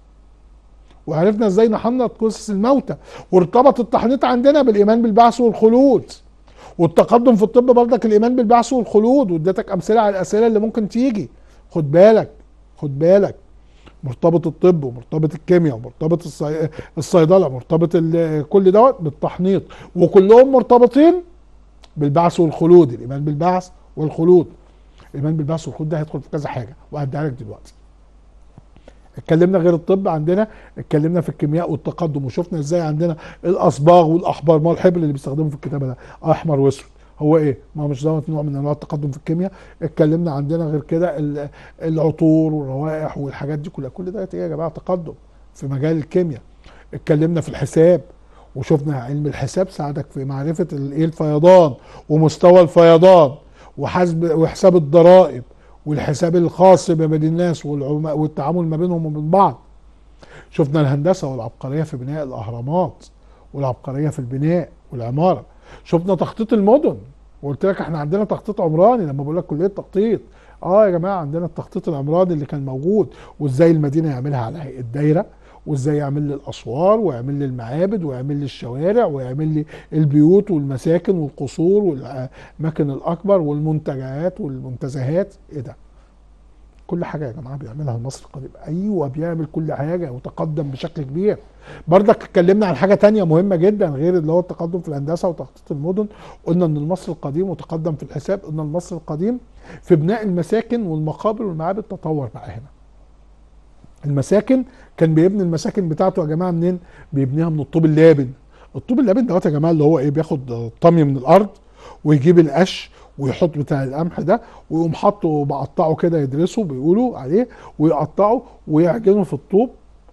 وعرفنا ازاي نحنط قصص الموتى وارتبط التحنيط عندنا بالإيمان بالبعث والخلود والتقدم في الطب برضك الإيمان بالبعث والخلود واديتك أمثلة على الأسئلة اللي ممكن تيجي خد بالك خد بالك مرتبط الطب ومرتبط الكيمياء ومرتبط الصيدله مرتبط كل دوت بالتحنيط وكلهم مرتبطين بالبعث والخلود الايمان بالبعث والخلود الايمان بالبعث والخلود ده هيدخل في كذا حاجه وهديها لك دلوقتي اتكلمنا غير الطب عندنا اتكلمنا في الكيمياء والتقدم وشفنا ازاي عندنا الاصباغ والاحبار ما الحبر اللي بيستخدمه في الكتابه ده احمر واسود هو ايه؟ ما هو مش دوت نوع من انواع التقدم في الكيمياء اتكلمنا عندنا غير كده العطور والروائح والحاجات دي كلها كل ده ايه يا جماعه تقدم في مجال الكيمياء اتكلمنا في الحساب وشفنا علم الحساب ساعدك في معرفه ايه الفيضان ومستوى الفيضان وحسب وحساب الضرائب والحساب الخاص ما بين الناس والتعامل ما بينهم وبين بعض شفنا الهندسه والعبقريه في بناء الاهرامات والعبقريه في البناء والعماره شفنا تخطيط المدن وقلت لك احنا عندنا تخطيط عمراني لما بقول لك كليه تخطيط اه يا جماعه عندنا التخطيط العمراني اللي كان موجود وازاي المدينه يعملها على هيئه دايره وازاي يعمل لي الاسوار ويعمل لي المعابد ويعمل لي الشوارع ويعمل لي البيوت والمساكن والقصور والاماكن الاكبر والمنتجعات والمنتزهات ايه ده؟ كل حاجه يا جماعه بيعملها المصري القديم ايوه بيعمل كل حاجه وتقدم بشكل كبير برضك اتكلمنا عن حاجه تانية مهمه جدا غير اللي هو التقدم في الهندسه وتخطيط المدن قلنا ان المصري القديم وتقدم في الحساب قلنا المصري القديم في بناء المساكن والمقابر والمعابد تطور معاه هنا المساكن كان بيبني المساكن بتاعته يا جماعه منين بيبنيها من الطوب اللابن الطوب اللابن دوت يا جماعه اللي هو ايه بياخد طمي من الارض ويجيب القش ويحط بتاع القمح ده ويقوم حاطه بقطعه كده يدرسه بيقولوا عليه ويقطعه ويعجنه في الطوب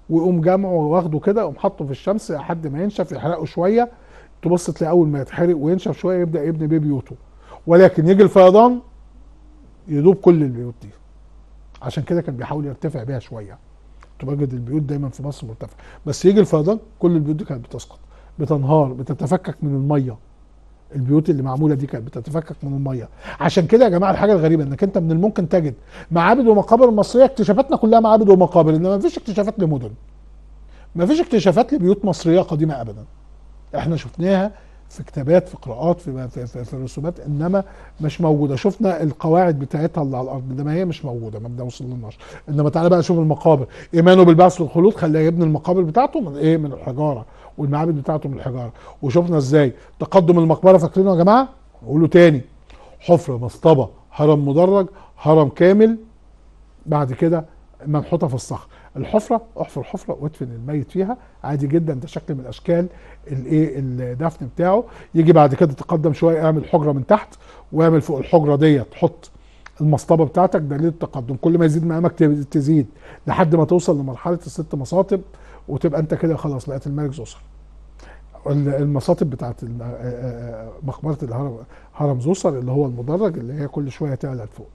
ويقوم جمعه واخده كده يقوم حاطه في الشمس لحد ما ينشف يحرقه شويه تبص تلاقي اول ما يتحرق وينشف شويه يبدا يبني بيه بيوته ولكن يجي الفيضان يدوب كل البيوت دي عشان كده كان بيحاول يرتفع بيها شويه تبجد البيوت دايما في مصر مرتفعه بس يجي الفيضان كل البيوت دي كانت بتسقط بتنهار بتتفكك من الميه البيوت اللي معموله دي كانت بتتفكك من الميه عشان كده يا جماعه الحاجه الغريبه انك انت من الممكن تجد معابد ومقابر مصريه اكتشافاتنا كلها معابد ومقابر انما ما فيش اكتشافات لمدن ما فيش اكتشافات لبيوت مصريه قديمه ابدا احنا شفناها في كتابات في قراءات في, في, في, في رسومات انما مش موجوده شفنا القواعد بتاعتها اللي على الارض انما هي مش موجوده ما وصلناش انما تعالى بقى شوف المقابر ايمانه بالبعث والخلود خلاه يبني المقابر بتاعته من ايه من الحجاره والمعابد بتاعته من الحجاره وشفنا ازاي تقدم المقبره فاكرينه يا جماعه قولوا تاني حفره مصطبه هرم مدرج هرم كامل بعد كده منحوته في الصخر الحفره احفر حفره وادفن الميت فيها عادي جدا ده شكل من اشكال الايه الدفن بتاعه يجي بعد كده تقدم شويه اعمل حجره من تحت واعمل فوق الحجره ديت حط المصطبه بتاعتك دليل التقدم كل ما يزيد مقامك تزيد لحد ما توصل لمرحله الست مصاطب وتبقى انت كده خلاص بقت الملك زوسر المصاطب بتاعت آه، آه، آه، مقبره الهرم هرم زوسر اللي هو المدرج اللي هي كل شويه تعلى فوق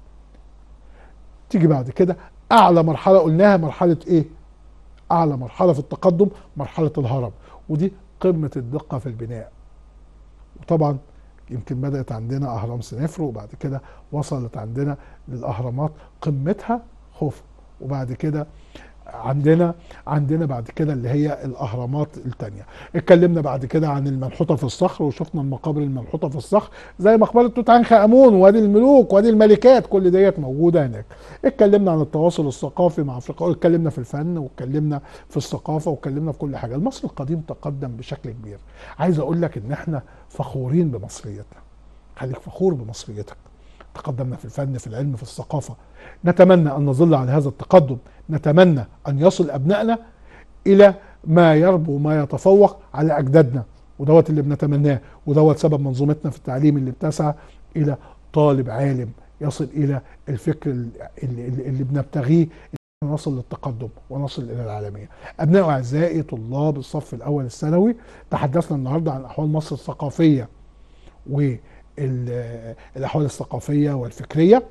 تيجي بعد كده اعلى مرحله قلناها مرحله ايه اعلى مرحله في التقدم مرحله الهرم ودي قمه الدقه في البناء وطبعا يمكن بدات عندنا اهرام سنفرو وبعد كده وصلت عندنا للاهرامات قمتها خوف وبعد كده عندنا عندنا بعد كده اللي هي الاهرامات الثانيه اتكلمنا بعد كده عن المنحوته في الصخر وشفنا المقابر المنحوته في الصخر زي مقبره توت عنخ امون وادي الملوك وادي الملكات كل ديت موجوده هناك اتكلمنا عن التواصل الثقافي مع افريقيا اتكلمنا في الفن واتكلمنا في الثقافه واتكلمنا في كل حاجه المصري القديم تقدم بشكل كبير عايز اقول لك ان احنا فخورين بمصريتنا خليك فخور بمصريتك تقدمنا في الفن في العلم في الثقافة نتمنى أن نظل على هذا التقدم نتمنى أن يصل أبنائنا إلى ما يربو وما يتفوق على أجدادنا ودوت اللي بنتمناه ودوت سبب منظومتنا في التعليم اللي بتسعى إلى طالب عالم يصل إلى الفكر اللي, اللي, اللي بنبتغيه نصل للتقدم ونصل الى العالميه. ابناء اعزائي طلاب الصف الاول الثانوي تحدثنا النهارده عن احوال مصر الثقافيه و الاحوال الثقافيه والفكريه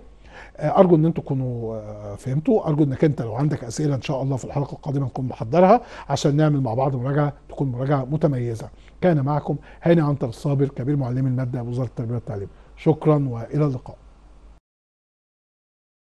آه، ارجو ان انتم تكونوا آه، فهمتوا ارجو انك انت لو عندك اسئله ان شاء الله في الحلقه القادمه نكون محضرها عشان نعمل مع بعض مراجعه تكون مراجعه متميزه كان معكم هاني عنتر الصابر كبير معلمي الماده بوزاره التربيه والتعليم شكرا والى اللقاء